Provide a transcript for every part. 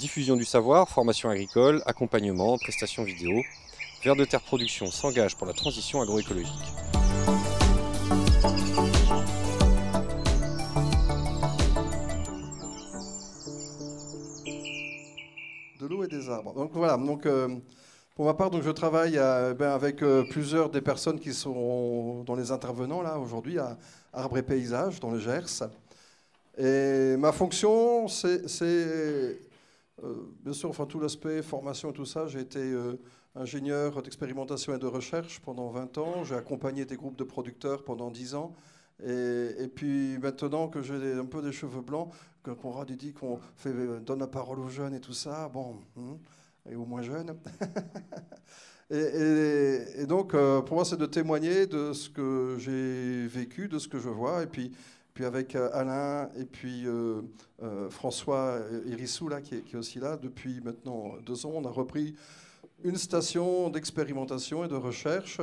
Diffusion du savoir, formation agricole, accompagnement, prestations vidéo. Vers de Terre Production s'engage pour la transition agroécologique. De l'eau et des arbres. Donc voilà, donc, euh, pour ma part, donc, je travaille euh, ben, avec euh, plusieurs des personnes qui sont dans les intervenants là aujourd'hui à Arbres et Paysages dans le Gers. Et ma fonction, c'est euh, bien sûr, enfin tout l'aspect formation et tout ça, j'ai été euh, ingénieur d'expérimentation et de recherche pendant 20 ans, j'ai accompagné des groupes de producteurs pendant 10 ans. Et, puis maintenant que j'ai un peu des cheveux blancs, que Conrad dit qu'on euh, donne la parole aux jeunes et tout ça, bon, hum, et aux moins jeunes. et, et, donc, pour moi, c'est de témoigner de ce que j'ai vécu, de ce que je vois. Et puis, puis avec euh, Alain et puis euh, euh, François Hérissou, qui est, aussi là, depuis maintenant deux ans, on a repris une station d'expérimentation et de recherche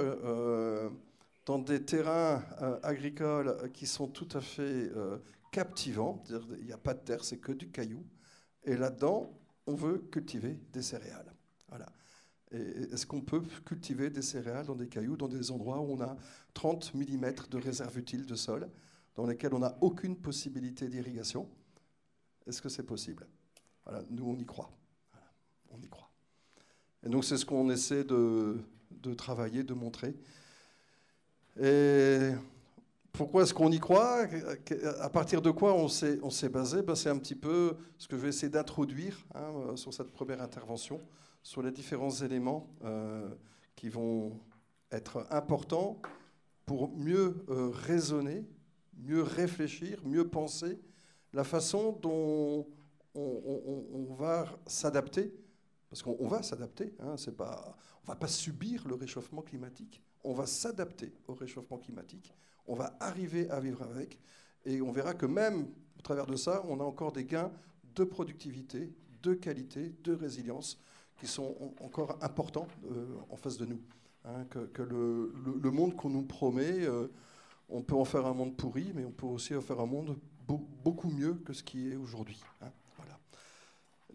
dans des terrains agricoles qui sont tout à fait captivants. Il n'y a pas de terre, c'est que du caillou. Et là-dedans, on veut cultiver des céréales. Voilà. Est-ce qu'on peut cultiver des céréales dans des cailloux, dans des endroits où on a 30 mm de réserve utile de sol dans lesquelles on n'a aucune possibilité d'irrigation. Est-ce que c'est possible Nous, on y croit. on y croit. Et donc, c'est ce qu'on essaie de, travailler, de montrer. Et pourquoi est-ce qu'on y croit À partir de quoi on s'est basé ben, C'est un petit peu ce que je vais essayer d'introduire hein, sur cette première intervention, sur les différents éléments euh, qui vont être importants pour mieux euh, raisonner mieux réfléchir, mieux penser la façon dont on, va s'adapter, parce qu'on va s'adapter, hein, c'est pas, on va pas subir le réchauffement climatique, on va s'adapter au réchauffement climatique, on va arriver à vivre avec, et on verra que même au travers de ça, on a encore des gains de productivité, de qualité, de résilience qui sont encore importants euh, en face de nous, hein, que, le, monde qu'on nous promet. Euh, on peut en faire un monde pourri, mais on peut aussi en faire un monde beaucoup mieux que ce qui est aujourd'hui. Hein, voilà.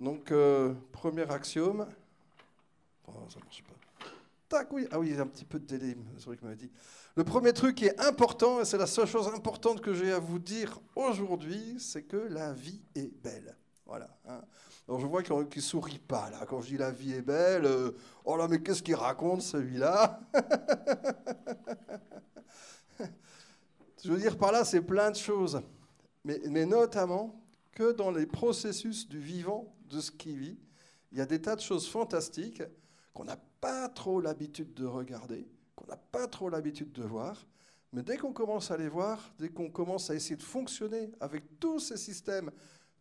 Donc, euh, premier axiome. Oh, ça marche pas. Tac, oui. Ah oui, un petit peu de délai, c'est qui m'avait dit. Le premier truc qui est important, et c'est la seule chose importante que j'ai à vous dire aujourd'hui, c'est que la vie est belle. Voilà. Hein. je vois qu'il ne sourit pas là. Quand je dis la vie est belle, euh, oh là mais qu'est-ce qu'il raconte celui-là Je veux dire par là, c'est plein de choses, mais, notamment que dans les processus du vivant, de ce qui vit, il y a des tas de choses fantastiques qu'on n'a pas trop l'habitude de regarder, qu'on n'a pas trop l'habitude de voir, mais dès qu'on commence à les voir, dès qu'on commence à essayer de fonctionner avec tous ces systèmes,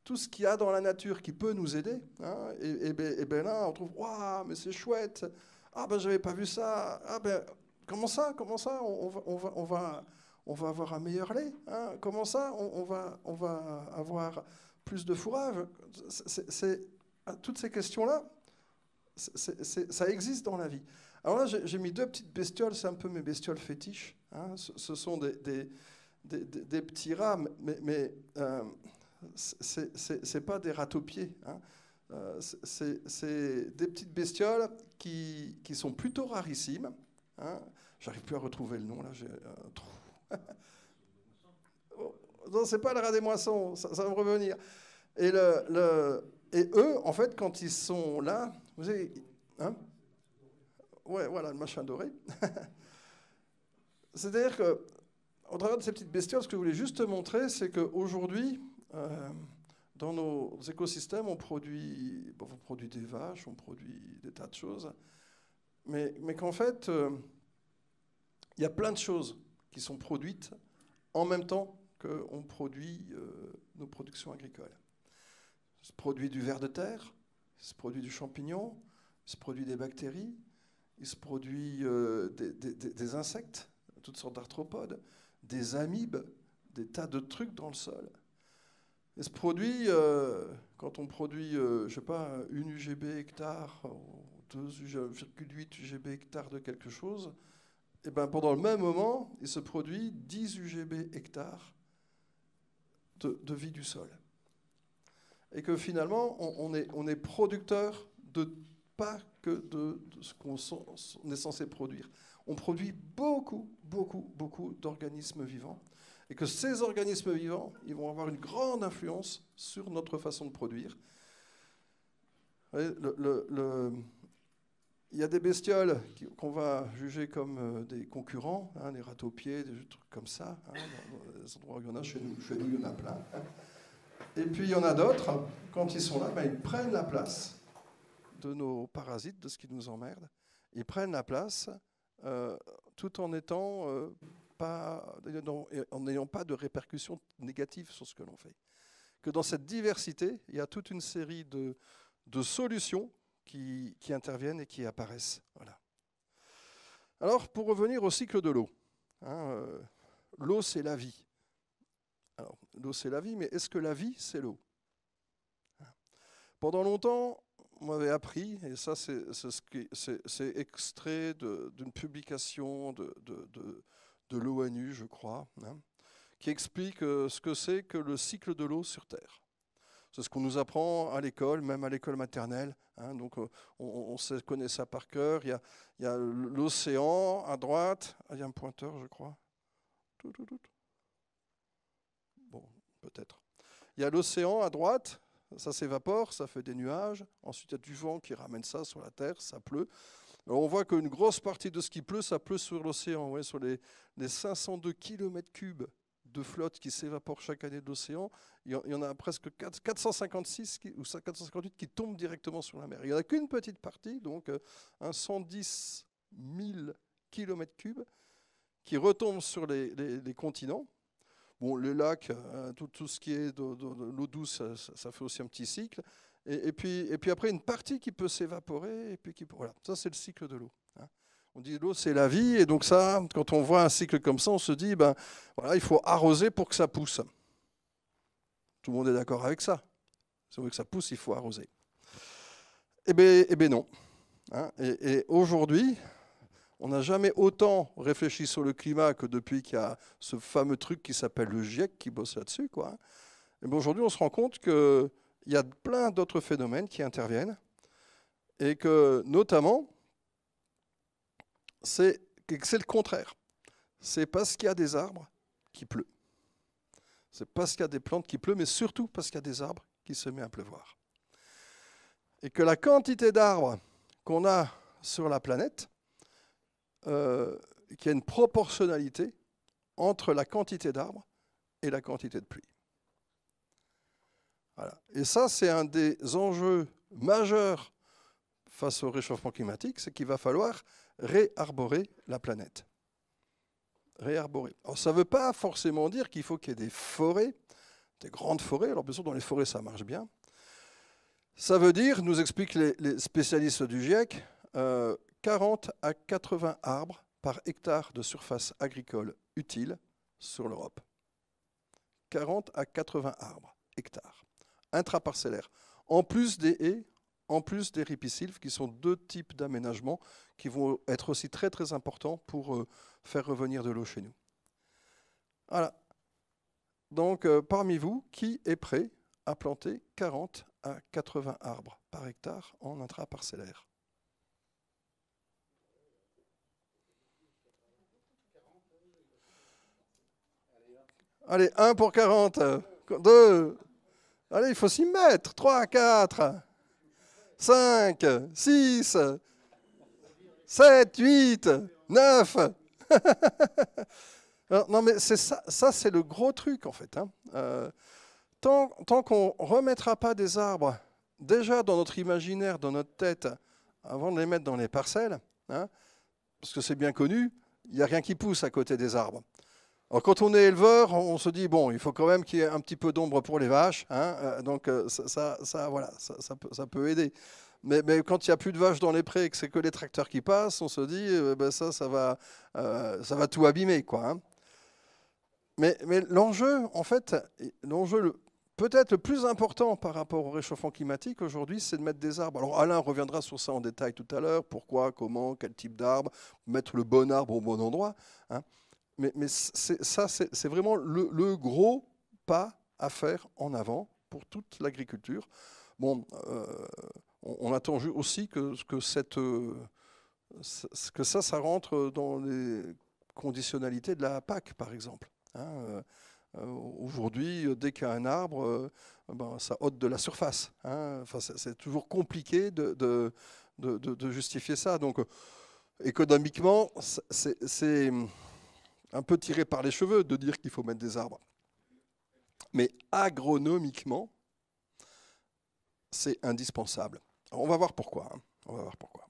tout ce qu'il y a dans la nature qui peut nous aider, hein, et, ben, et, ben, là, on trouve Waouh, mais c'est chouette Ah ben, j'avais pas vu ça Ah ben, comment ça Comment ça on, on va, on on va on va avoir un meilleur lait. Hein. Comment ça on, va, on va avoir plus de fourrage c'est, ah, Toutes ces questions-là, ça existe dans la vie. Alors là, j'ai mis deux petites bestioles, c'est un peu mes bestioles fétiches. Hein. ce, sont des, des, petits rats, mais, mais euh, c'est pas des ratopiers. Hein euh, c'est des petites bestioles qui, sont plutôt rarissimes. Hein J'arrive plus à retrouver le nom, là, j'ai euh, Oh, non, c'est pas le rat des moissons, ça, va revenir. Et, le, le, et, eux, en fait, quand ils sont là, vous savez, hein ouais, voilà, le machin doré. C'est-à-dire que, au travers de ces petites bestioles, ce que je voulais juste montrer, c'est qu'aujourd'hui, euh, dans nos écosystèmes, on produit, on produit des vaches, on produit des tas de choses, mais, mais qu'en fait, euh, il y a plein de choses sont produites en même temps qu'on produit euh, nos productions agricoles. Se produit du ver de terre, se produit du champignon, se produit des bactéries, il se produit euh, des, insectes, toutes sortes d'arthropodes, des amibes, des tas de trucs dans le sol. Et se produit, euh, quand on produit, je sais pas, une UGB hectare, 2,8 UGB hectare de quelque chose, et eh ben pendant le même moment, il se produit 10 UGB hectares de, vie du sol. Et que finalement, on, est, on est, producteur de pas que de, ce qu'on est censé produire. On produit beaucoup, beaucoup, beaucoup d'organismes vivants. Et que ces organismes vivants, ils vont avoir une grande influence sur notre façon de produire. le il y a des bestioles qu'on va juger comme euh, des concurrents, des hein, des rats aux pieds, des trucs comme ça. Hein, dans les endroits où il y en a chez nous, chez nous, il y en a plein. Hein. Et puis il y en a d'autres, quand ils sont là, ben, ils prennent la place de nos parasites, de ce qui nous emmerde. Ils prennent la place euh, tout en euh, pas, n'ayant pas de répercussions négatives sur ce que l'on fait. Que dans cette diversité, il y a toute une série de, de solutions qui, interviennent et qui apparaissent. Voilà. Alors, pour revenir au cycle de l'eau, hein, euh, l'eau c'est la vie. l'eau c'est la vie, mais est-ce que la vie c'est l'eau Pendant longtemps, on m'avait appris, et ça c'est, extrait d'une publication de, l'ONU, je crois, hein, qui explique euh, ce que c'est que le cycle de l'eau sur Terre. C'est ce qu'on nous apprend à l'école, même à l'école maternelle. Hein. donc euh, on, connaît ça par cœur. Il y a, l'océan à droite. Ah, il y a un pointeur, je crois. Bon, peut-être. Il y a l'océan à droite. Ça s'évapore, ça fait des nuages. Ensuite, il y a du vent qui ramène ça sur la terre, ça pleut. on voit qu'une grosse partie de ce qui pleut, ça pleut sur l'océan, ouais, sur les, les 502 km3 de flotte qui s'évapore chaque année de l'océan, il y en a presque 456 ou 458 qui tombent directement sur la mer. Il n'y en a qu'une petite partie, donc euh, un 110 000 km3, qui retombe sur les, continents. Bon, les lacs, euh, tout, ce qui est de, l'eau douce, ça, fait aussi un petit cycle. Et, puis, et puis après, une partie qui peut s'évaporer. Et puis qui, voilà, ça c'est le cycle de l'eau. On dit l'eau, c'est la vie. Et donc ça, quand on voit un cycle comme ça, on se dit, ben, voilà, il faut arroser pour que ça pousse. Tout le monde est d'accord avec ça. Si on veut que ça pousse, il faut arroser. Eh bien, eh ben non. Hein. et, aujourd'hui, on n'a jamais autant réfléchi sur le climat que depuis qu'il y a ce fameux truc qui s'appelle le GIEC qui bosse là-dessus. Quoi. Hein. Eh ben, aujourd'hui, on se rend compte qu'il y a plein d'autres phénomènes qui interviennent et que notamment, c'est le contraire. C'est parce qu'il y a des arbres qui pleut. C'est parce qu'il y a des plantes qui pleut, mais surtout parce qu'il y a des arbres qui se met à pleuvoir. Et que la quantité d'arbres qu'on a sur la planète, euh, qu'il y a une proportionnalité entre la quantité d'arbres et la quantité de pluie. Et ça, c'est un des enjeux majeurs face au réchauffement climatique, c'est qu'il va falloir réarborer la planète. Réarborer. Alors ça ne veut pas forcément dire qu'il faut qu'il y ait des forêts, des grandes forêts. Alors bien sûr, dans les forêts, ça marche bien. Ça veut dire, nous expliquent les, spécialistes du GIEC, 40 euh, à 80 arbres par hectare de surface agricole utile sur l'Europe. 40 à 80 arbres, hectares, intraparcellaires, en plus des haies, en plus des ripisylves, qui sont deux types d'aménagements qui vont être aussi très très importants pour euh, faire revenir de l'eau chez nous. Voilà. Donc euh, parmi vous, qui est prêt à planter 40 à 80 arbres par hectare en intra-parcellaire Allez, 1 pour 40, 2, allez, il faut s'y mettre, 3 4. 5, 6, 7, 8, 9. non, mais c'est ça, ça c'est le gros truc en fait. Hein. Euh, tant, tant qu'on ne remettra pas des arbres déjà dans notre imaginaire, dans notre tête, avant de les mettre dans les parcelles, hein, parce que c'est bien connu, il n'y a rien qui pousse à côté des arbres quand on est éleveur, on se dit, bon, il faut quand même qu'il y ait un petit peu d'ombre pour les vaches. Hein, euh, donc euh, ça, ça, voilà, ça, peut, aider. Mais, quand il n'y a plus de vaches dans les prés et que c'est que les tracteurs qui passent, on se dit, euh, ben, ça, ça va, ça va tout abîmer. Quoi, hein. Mais, l'enjeu, en fait, l'enjeu peut-être le plus important par rapport au réchauffement climatique aujourd'hui, c'est de mettre des arbres. Alors Alain reviendra sur ça en détail tout à l'heure, pourquoi, comment, quel type d'arbre, mettre le bon arbre au bon endroit. Hein mais, ça, c'est vraiment le, gros pas à faire en avant pour toute l'agriculture. Bon, euh, on, attend aussi que, que, cette, euh, que ça, ça rentre dans les conditionnalités de la PAC, par exemple. Hein, euh, aujourd'hui, dès qu'il y a un arbre, ben, ça ôte de la surface. Hein. Enfin, c'est toujours compliqué de, de, justifier ça. Donc, économiquement, c'est un peu tiré par les cheveux de dire qu'il faut mettre des arbres. Mais agronomiquement, c'est indispensable. on va voir pourquoi. Hein. On va voir pourquoi.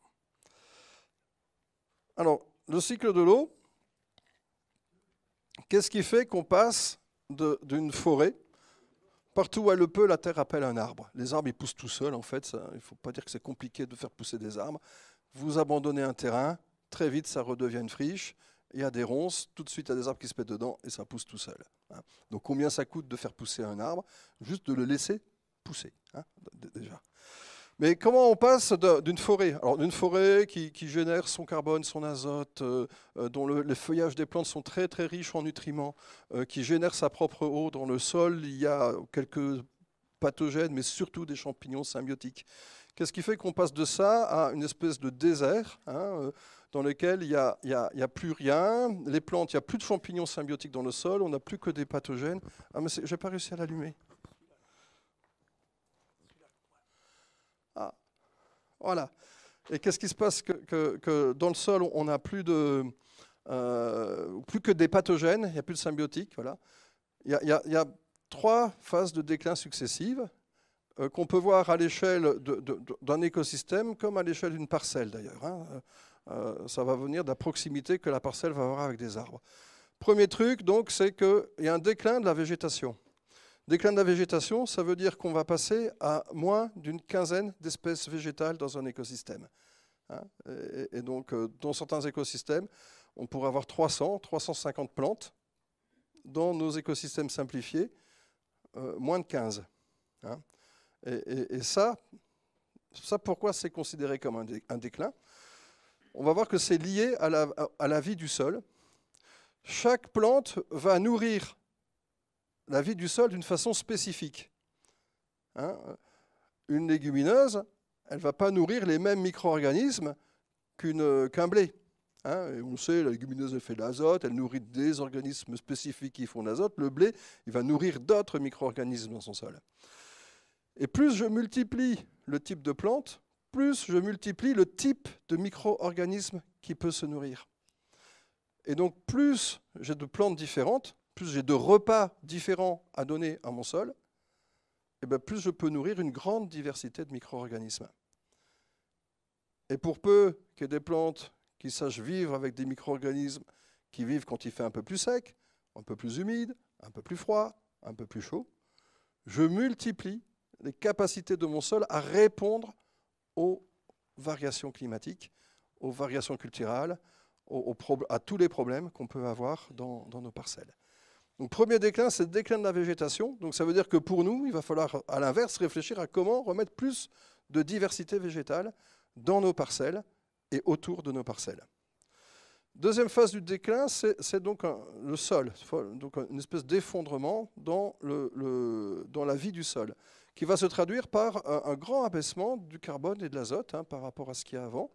Alors, le cycle de l'eau, qu'est-ce qui fait qu'on passe d'une forêt Partout où elle le peut, la terre appelle un arbre. Les arbres, ils poussent tout seuls, en fait. il ne faut pas dire que c'est compliqué de faire pousser des arbres. Vous abandonnez un terrain, très vite, ça redevient une friche il y a des ronces, tout de suite il y a des arbres qui se pètent dedans et ça pousse tout seul. Hein. Donc combien ça coûte de faire pousser un arbre Juste de le laisser pousser, hein, déjà. Mais comment on passe d'une forêt Alors d'une forêt qui, génère son carbone, son azote, euh, euh, dont les feuillages des plantes sont très très riches en nutriments, euh, qui génère sa propre eau dans le sol, il y a quelques pathogènes, mais surtout des champignons symbiotiques. Qu'est-ce qui fait qu'on passe de ça à une espèce de désert hein, dans lequel il n'y a, plus rien. Les plantes, il n'y a plus de champignons symbiotiques dans le sol, on n'a plus que des pathogènes. Ah, mais n'ai pas réussi à l'allumer. Ah, voilà. Et qu'est-ce qui se passe que, dans le sol, on n'a plus, de, euh, plus que des pathogènes, il n'y a plus de symbiotiques. Voilà. Il y a, trois phases de déclin successives euh, qu'on peut voir à l'échelle d'un écosystème comme à l'échelle d'une parcelle d'ailleurs. Hein. Euh, ça va venir de la proximité que la parcelle va avoir avec des arbres. Premier truc, donc, c'est qu'il y a un déclin de la végétation. Déclin de la végétation, ça veut dire qu'on va passer à moins d'une quinzaine d'espèces végétales dans un écosystème. Hein, et, donc, euh, dans certains écosystèmes, on pourrait avoir 300, 350 plantes. Dans nos écosystèmes simplifiés, euh, moins de 15. Hein, et, ça, ça, pourquoi c'est considéré comme un déclin on va voir que c'est lié à la, vie du sol. Chaque plante va nourrir la vie du sol d'une façon spécifique. Hein? une légumineuse, elle ne va pas nourrir les mêmes micro-organismes qu'un blé. Hein? on sait, la légumineuse fait de l'azote, elle nourrit des organismes spécifiques qui font de l'azote. Le blé, il va nourrir d'autres micro-organismes dans son sol. Et plus je multiplie le type de plante, plus je multiplie le type de micro-organisme qui peut se nourrir. Et donc, plus j'ai de plantes différentes, plus j'ai de repas différents à donner à mon sol, et eh ben, plus je peux nourrir une grande diversité de micro-organismes. Et pour peu qu'il y ait des plantes qui sachent vivre avec des micro-organismes qui vivent quand il fait un peu plus sec, un peu plus humide, un peu plus froid, un peu plus chaud, je multiplie les capacités de mon sol à répondre aux variations climatiques, aux variations culturelles, à tous les problèmes qu'on peut avoir dans, nos parcelles. Donc premier déclin, c'est le déclin de la végétation. Donc ça veut dire que pour nous, il va falloir à l'inverse réfléchir à comment remettre plus de diversité végétale dans nos parcelles et autour de nos parcelles. Deuxième phase du déclin, c'est donc le sol, donc une espèce d'effondrement dans la vie du sol qui va se traduire par un, grand abaissement du carbone et de l'azote hein, par rapport à ce qu'il y a avant.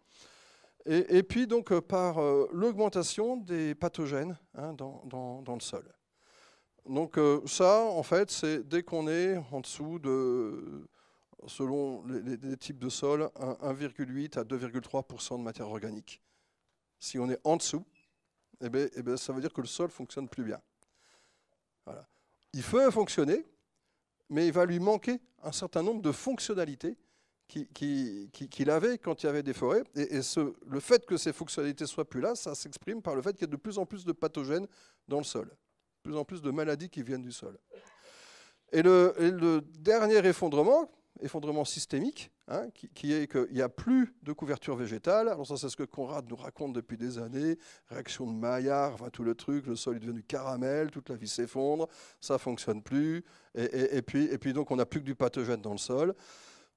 Et, puis donc euh, par euh, l'augmentation des pathogènes hein, dans, le sol. Donc euh, ça, en fait, c'est dès qu'on est en dessous de, selon les, types de sols, 1,8 à 2,3 de matière organique. Si on est en dessous, eh bien, eh ben, ça veut dire que le sol fonctionne plus bien. Voilà. Il peut fonctionner, mais il va lui manquer un certain nombre de fonctionnalités qu'il avait quand il y avait des forêts. Et, le fait que ces fonctionnalités soient plus là, ça s'exprime par le fait qu'il y a de plus en plus de pathogènes dans le sol, de plus en plus de maladies qui viennent du sol. et le dernier effondrement, effondrement systémique, hein, qui, est qu'il n'y a plus de couverture végétale. Alors ça, c'est ce que Conrad nous raconte depuis des années. Réaction de Maillard, tout le truc, le sol est devenu caramel, toute la vie s'effondre, ça fonctionne plus. Et, puis, et puis donc, on n'a plus que du pathogène dans le sol.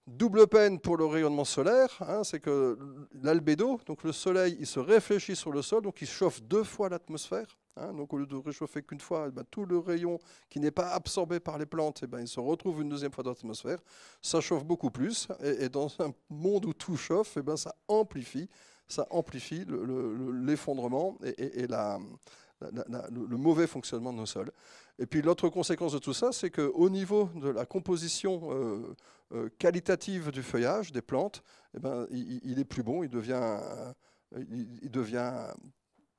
Double peine pour le rayonnement solaire, hein, c'est que l'albédo, donc le soleil, il se réfléchit sur le sol, donc il chauffe deux fois l'atmosphère. Hein. donc au lieu de réchauffer qu'une fois, eh ben, tout le rayon qui n'est pas absorbé par les plantes, eh ben, il se retrouve une deuxième fois dans l'atmosphère. Ça chauffe beaucoup plus. Et, dans un monde où tout chauffe, eh ben, ça amplifie, ça amplifie l'effondrement et, le mauvais fonctionnement de nos sols. Et puis l'autre conséquence de tout ça, c'est qu'au niveau de la composition euh, euh, qualitative du feuillage des plantes, ben, il, est plus bon, il devient, euh, il devient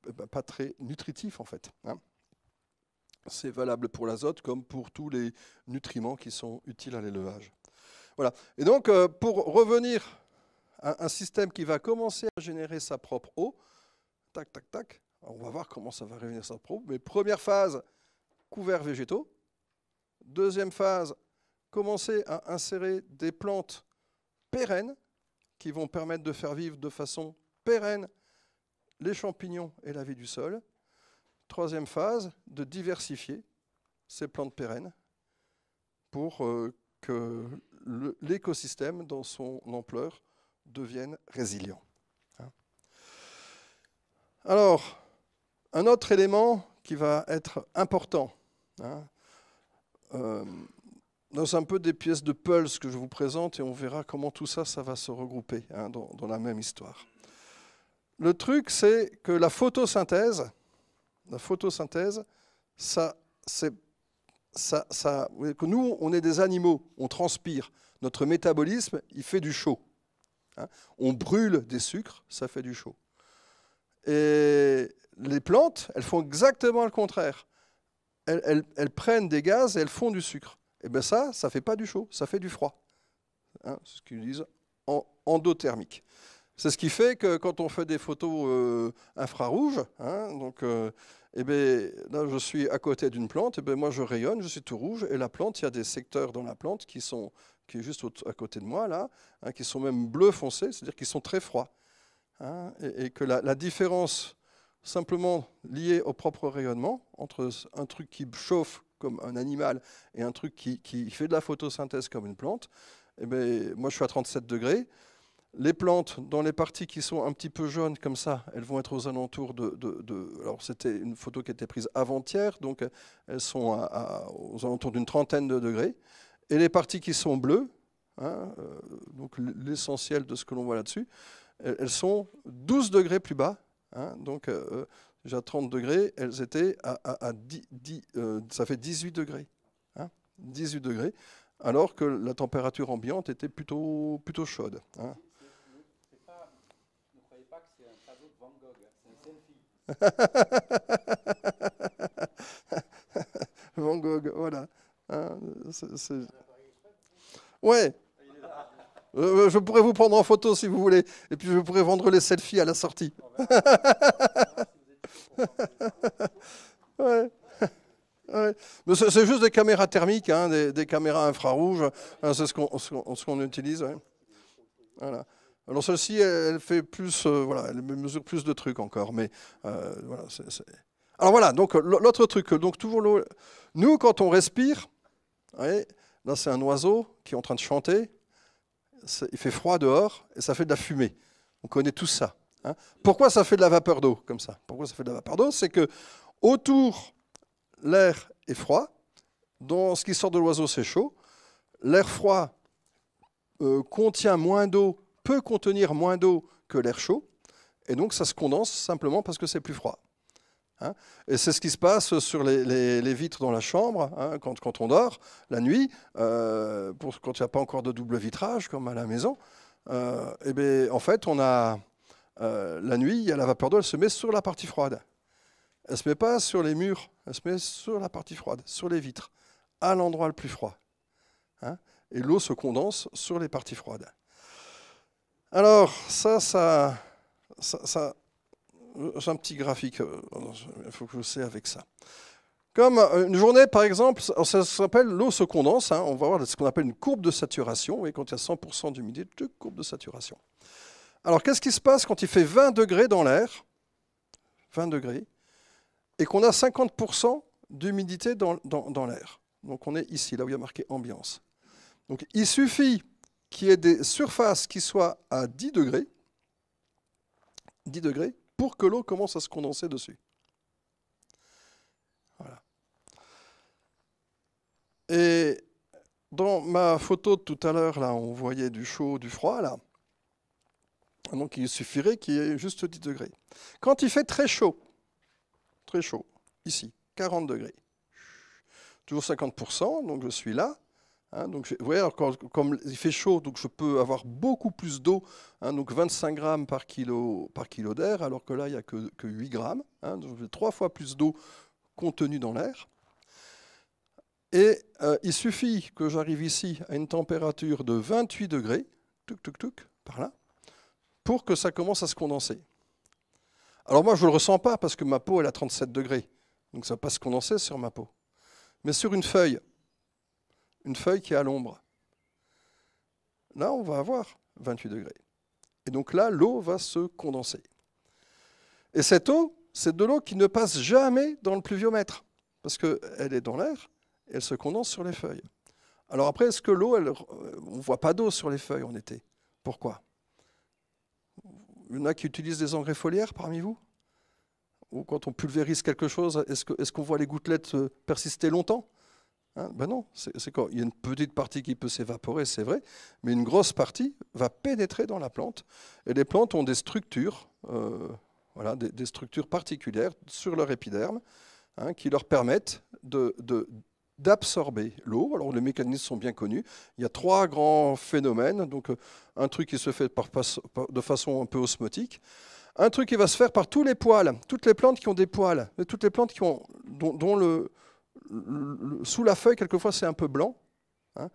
euh, bah, pas très nutritif en fait. Hein. c'est valable pour l'azote comme pour tous les nutriments qui sont utiles à l'élevage. Voilà. Et donc, euh, pour revenir à un système qui va commencer à générer sa propre eau, tac, tac, tac, on va voir comment ça va revenir sa propre. Mais première phase, couvert végétaux. Deuxième phase, commencer à insérer des plantes pérennes qui vont permettre de faire vivre de façon pérenne les champignons et la vie du sol. Troisième phase, de diversifier ces plantes pérennes pour euh, que l'écosystème, dans son ampleur, devienne résilient. Hein. Alors, un autre élément qui va être important, hein, euh, dans un peu des pièces de pulse que je vous présente et on verra comment tout ça, ça va se regrouper hein, dans la même histoire le truc, c'est que la photosynthèse, la photosynthèse, ça, c'est, ça, nous, on est des animaux, on transpire. Notre métabolisme, il fait du chaud. Hein. on brûle des sucres, ça fait du chaud. Et les plantes, elles font exactement le contraire. Elles, prennent des gaz et elles font du sucre. Et eh bien ça, ça fait pas du chaud, ça fait du froid. Hein, c'est ce qu'ils disent en, endothermique. C'est ce qui fait que quand on fait des photos euh, infrarouges, hein, donc, euh, eh ben, là je suis à côté d'une plante, et eh ben moi je rayonne, je suis tout rouge, et la plante, il y a des secteurs dans la plante qui sont qui est juste à côté de moi là, hein, qui sont même bleu foncé, c'est-à-dire qu'ils sont très froids, hein, et, que la, différence simplement liée au propre rayonnement entre un truc qui chauffe comme un animal et un truc qui, qui fait de la photosynthèse comme une plante, eh ben moi je suis à 37 degrés, les plantes, dans les parties qui sont un petit peu jaunes comme ça, elles vont être aux alentours de... alors c'était une photo qui a été prise avant-hier, donc elles sont aux alentours d'une trentaine de degrés. Et les parties qui sont bleues, hein, euh, donc l'essentiel de ce que l'on voit là-dessus, elles sont 12 degrés plus bas. Hein, donc euh, euh, déjà 30 degrés, elles étaient à, ça fait 18 degrés. 18 hein, degrés, alors que la température ambiante était plutôt, plutôt chaude. Van Gogh, voilà. Hein, ouais. Euh, je pourrais vous prendre en photo si vous voulez, et puis je pourrais vendre les selfies à la sortie. Mais c'est, juste des caméras thermiques, hein, des, caméras infrarouges, hein, c'est ce qu'on, ce qu'on, utilise. Voilà. Alors celle-ci, elle fait plus, euh, voilà, elle mesure plus de trucs encore, mais euh, voilà. Alors voilà, donc l'autre truc, donc toujours Nous, quand on respire, là c'est un oiseau qui est en train de chanter. Il fait froid dehors et ça fait de la fumée. On connaît tout ça. Hein. Pourquoi ça fait de la vapeur d'eau comme ça Pourquoi ça fait de la vapeur d'eau C'est que autour l'air est froid, dans ce qui sort de l'oiseau c'est chaud. L'air froid euh, contient moins d'eau peut contenir moins d'eau que l'air chaud, et donc ça se condense simplement parce que c'est plus froid. Hein. et c'est ce qui se passe sur les, vitres dans la chambre hein, quand, quand, on dort la nuit, euh, pour, quand il n'y a pas encore de double vitrage comme à la maison. et euh, eh bien, en fait, on a euh, la nuit, y a la vapeur d'eau, elle se met sur la partie froide. Elle se met pas sur les murs, elle se met sur la partie froide, sur les vitres, à l'endroit le plus froid. Hein. et l'eau se condense sur les parties froides. Alors, ça, ça, ça, euh, un petit graphique, euh, il faut que je sais avec ça. Comme euh, une journée, par exemple, ça s'appelle l'eau se condense. Hein, on va voir ce qu'on appelle une courbe de saturation. Et quand il y a 100% d'humidité, courbe de saturation. Alors, qu'est-ce qui se passe quand il fait 20 degrés dans l'air 20 degrés. Et qu'on a 50% d'humidité dans l'air. Donc, on est ici, là où il y a marqué ambiance. Donc, il suffit qu'il y ait des surfaces qui soient à 10 degrés, 10 degrés pour que l'eau commence à se condenser dessus. Voilà. Et dans ma photo de tout à l'heure, là, on voyait du chaud, du froid, là. Donc il suffirait qu'il y ait juste 10 degrés. Quand il fait très chaud, très chaud, ici, 40 degrés, toujours 50%, donc je suis là, Hein, donc, vous voyez, comme il fait chaud, donc je peux avoir beaucoup plus d'eau, hein, donc 25 grammes par kilo, par kilo d'air, alors que là, il n'y a que, 8 grammes. Hein, donc trois fois plus d'eau contenue dans l'air. Et euh, il suffit que j'arrive ici à une température de 28 degrés, par là, pour que ça commence à se condenser. Alors moi, je ne le ressens pas parce que ma peau, est à 37 degrés. Donc ça ne va pas se condenser sur ma peau. Mais sur une feuille, une feuille qui est à l'ombre. Là, on va avoir 28 degrés. Et donc là, l'eau va se condenser. Et cette eau, c'est de l'eau qui ne passe jamais dans le pluviomètre, parce qu'elle est dans l'air elle se condense sur les feuilles. Alors après, est-ce que l'eau, euh, on ne voit pas d'eau sur les feuilles en été Pourquoi Il y en a qui utilisent des engrais foliaires parmi vous Ou quand on pulvérise quelque chose, est-ce qu'on voit les gouttelettes euh, persister longtemps Hein, ben non, c'est quoi Il y a une petite partie qui peut s'évaporer, c'est vrai, mais une grosse partie va pénétrer dans la plante. Et les plantes ont des structures, euh, voilà, des, structures particulières sur leur épiderme hein, qui leur permettent d'absorber l'eau. Alors les mécanismes sont bien connus. Il y a trois grands phénomènes. Donc euh, un truc qui se fait de façon un peu osmotique. Un truc qui va se faire par tous les poils, toutes les plantes qui ont des poils, toutes les plantes qui ont, dont le, sous la feuille, quelquefois, c'est un peu blanc. Hein.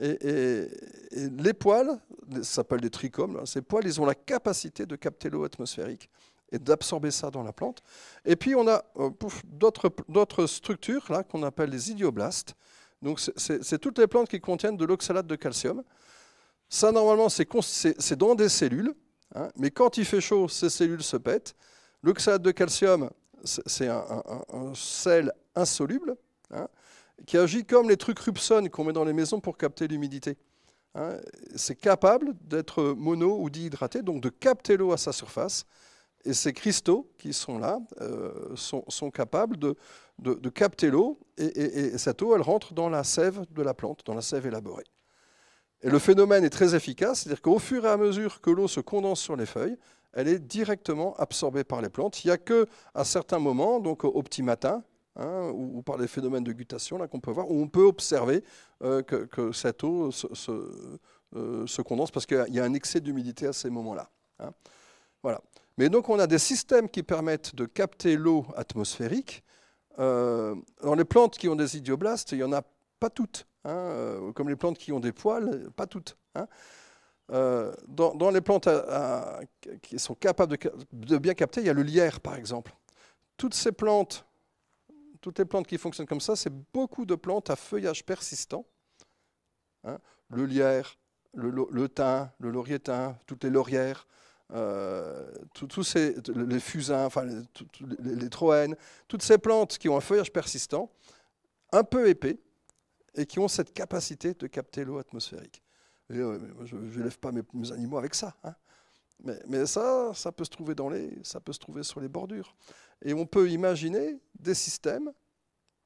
et, les poils, ça s'appelle des trichomes, hein, ces poils, ils ont la capacité de capter l'eau atmosphérique et d'absorber ça dans la plante. Et puis on a euh, d'autres structures là qu'on appelle les idioblastes. Donc c'est toutes les plantes qui contiennent de l'oxalate de calcium. Ça normalement c'est dans des cellules, hein, mais quand il fait chaud, ces cellules se pètent. L'oxalate de calcium, c'est un sel insoluble, Hein, qui agit comme les trucs Rupson qu'on met dans les maisons pour capter l'humidité. Hein. c'est capable d'être mono ou dihydraté, donc de capter l'eau à sa surface. Et ces cristaux qui sont là euh, sont, capables de, capter l'eau, et, et, cette eau, elle rentre dans la sève de la plante, dans la sève élaborée. Et le phénomène est très efficace, c'est-à-dire qu'au fur et à mesure que l'eau se condense sur les feuilles, elle est directement absorbée par les plantes. Il n'y a que à certains moments, donc au petit matin, Hein, ou, par des phénomènes de guttation là, qu'on peut voir, où on peut observer euh, que, cette eau euh, se, condense parce qu'il y a un excès d'humidité à ces moments-là. Hein. Voilà. Mais donc on a des systèmes qui permettent de capter l'eau atmosphérique. dans euh, les plantes qui ont des idioblastes, il n'y en a pas toutes. Hein, comme les plantes qui ont des poils, pas toutes. dans, les plantes qui sont capables de, de, bien capter, il y a le lierre, par exemple. Toutes ces plantes toutes les plantes qui fonctionnent comme ça, c'est beaucoup de plantes à feuillage persistant. Hein. le lierre, le, thym, le laurier thym, toutes les laurières, euh, tous les fusains, enfin, les, troènes, toutes ces plantes qui ont un feuillage persistant, un peu épais, et qui ont cette capacité de capter l'eau atmosphérique. Euh, je n'élève pas mes, animaux avec ça. Hein. Mais, ça, ça peut se trouver dans les, ça peut se trouver sur les bordures. Et on peut imaginer des systèmes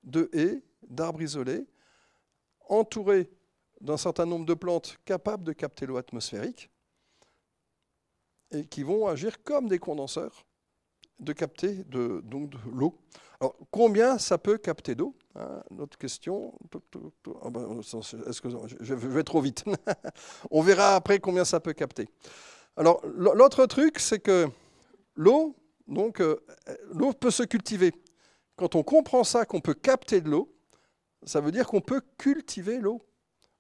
de haies, d'arbres isolés, entourés d'un certain nombre de plantes capables de capter l'eau atmosphérique et qui vont agir comme des condenseurs de capter de, donc de l'eau. Alors, combien ça peut capter d'eau hein Notre question. je vais trop vite On verra après combien ça peut capter. Alors, l'autre truc, c'est que l'eau, donc euh, l'eau peut se cultiver. Quand on comprend ça, qu'on peut capter de l'eau, ça veut dire qu'on peut cultiver l'eau.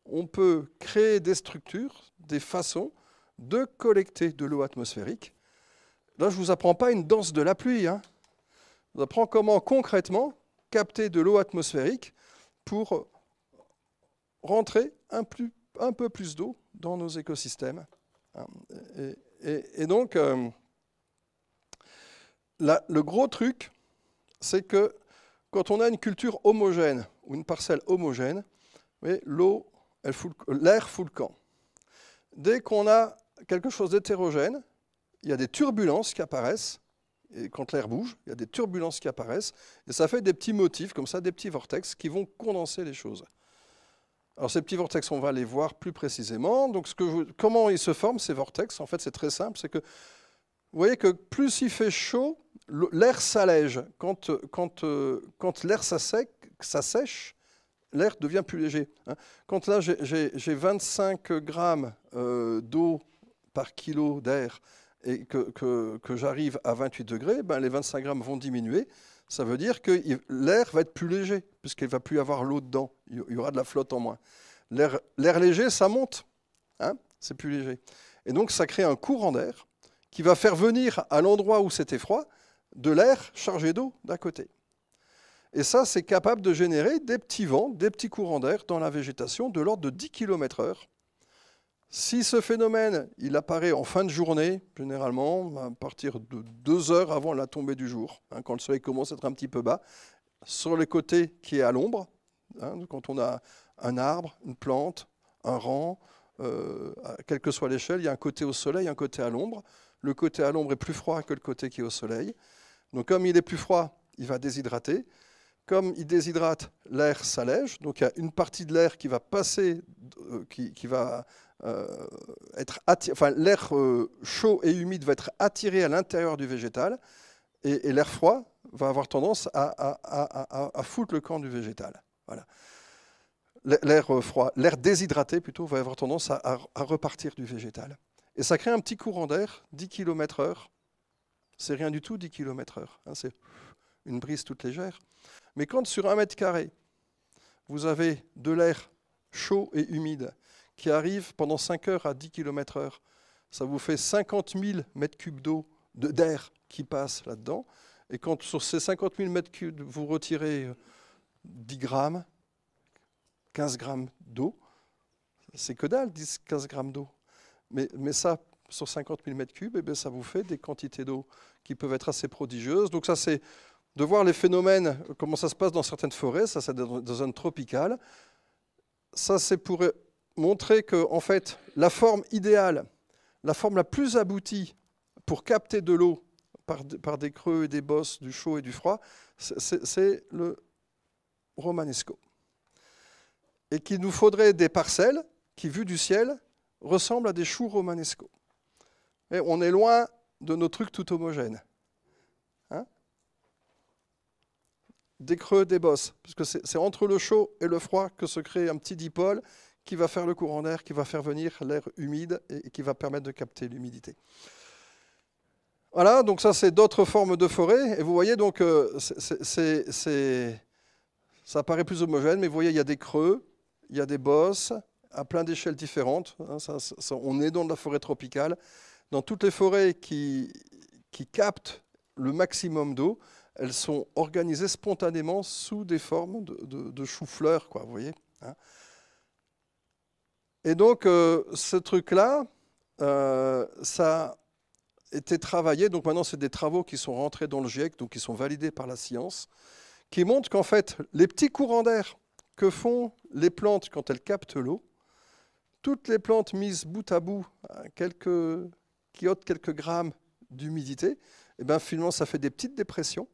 On peut créer des structures, des façons de collecter de l'eau atmosphérique. Là, je ne vous apprends pas une danse de la pluie. Hein. Je vous apprends comment concrètement capter de l'eau atmosphérique pour rentrer un, peu plus d'eau dans nos écosystèmes. Et, donc, euh, le gros truc, c'est que quand on a une culture homogène ou une parcelle homogène, l'eau, l'air fout le camp. Dès qu'on a quelque chose d'hétérogène, il y a des turbulences qui apparaissent. Et quand l'air bouge, il y a des turbulences qui apparaissent. Et ça fait des petits motifs, comme ça, des petits vortex qui vont condenser les choses. Alors ces petits vortex, on va les voir plus précisément. Donc ce que comment ils se forment, ces vortex En fait, c'est très simple. C'est que vous voyez que plus il fait chaud, l'air s'allège. Quand, euh, l'air s'assèche, l'air devient plus léger. Hein. Quand là, j'ai 25 grammes euh, d'eau par kilo d'air et que, j'arrive à 28 degrés, ben, les 25 grammes vont diminuer. Ça veut dire que l'air va être plus léger, puisqu'il ne va plus avoir l'eau dedans. Il y aura de la flotte en moins. L'air léger, ça monte. Hein, c'est plus léger. Et donc, ça crée un courant d'air qui va faire venir à l'endroit où c'était froid de l'air chargé d'eau d'à côté. Et ça, c'est capable de générer des petits vents, des petits courants d'air dans la végétation de l'ordre de 10 km heure. Si ce phénomène, il apparaît en fin de journée, généralement à partir de deux heures avant la tombée du jour, hein, quand le soleil commence à être un petit peu bas, sur le côté qui est à l'ombre, hein, quand on a un arbre, une plante, un rang, euh, quelle que soit l'échelle, il y a un côté au soleil, un côté à l'ombre le côté à l'ombre est plus froid que le côté qui est au soleil. Donc comme il est plus froid, il va déshydrater. Comme il déshydrate, l'air s'allège. Donc il y a une partie de l'air qui va passer, euh, qui, va euh, être enfin l'air euh, chaud et humide va être attiré à l'intérieur du végétal, et, l'air froid va avoir tendance à, à, foutre le camp du végétal. Voilà. L'air froid, l'air déshydraté plutôt, va avoir tendance à repartir du végétal. Et ça crée un petit courant d'air, 10 km heure. C'est rien du tout, 10 km heure. Hein, c'est une brise toute légère. Mais quand sur un mètre carré, vous avez de l'air chaud et humide qui arrive pendant 5 heures à 10 km h ça vous fait 50 000 m3 d'eau, d'air qui passe là-dedans. Et quand sur ces 50 000 mètres cubes, vous retirez 10 euh, grammes, 15 grammes d'eau, c'est que dalle, 10-15 grammes d'eau. Mais, ça, sur 50 000 m3, ça vous fait des quantités d'eau qui peuvent être assez prodigieuses. Donc ça, c'est de voir les phénomènes, comment ça se passe dans certaines forêts, ça c'est dans des zones tropicales. Ça, c'est pour montrer que, en fait, la forme idéale, la forme la plus aboutie pour capter de l'eau par, par, des creux et des bosses, du chaud et du froid, c'est le romanesco. Et qu'il nous faudrait des parcelles qui, vues du ciel, ressemble à des choux romanesco. on est loin de nos trucs tout homogènes. Hein. des creux, des bosses, parce que c'est entre le chaud et le froid que se crée un petit dipôle qui va faire le courant d'air, qui va faire venir l'air humide et qui va permettre de capter l'humidité. Voilà, donc ça c'est d'autres formes de forêt, et vous voyez donc, euh, ça paraît plus homogène, mais vous voyez, il y a des creux, il y a des bosses, à plein d'échelles différentes. Hein, on est dans la forêt tropicale. Dans toutes les forêts qui, captent le maximum d'eau, elles sont organisées spontanément sous des formes de, de, choux-fleurs, vous voyez. Hein. Et donc, euh, ce truc-là, euh, ça a été travaillé. Donc maintenant, c'est des travaux qui sont rentrés dans le GIEC, donc qui sont validés par la science, qui montrent qu'en fait, les petits courants d'air que font les plantes quand elles captent l'eau, toutes les plantes mises bout à bout, euh, quelques, qui ôtent quelques grammes d'humidité, eh ben, finalement ça fait des petites dépressions.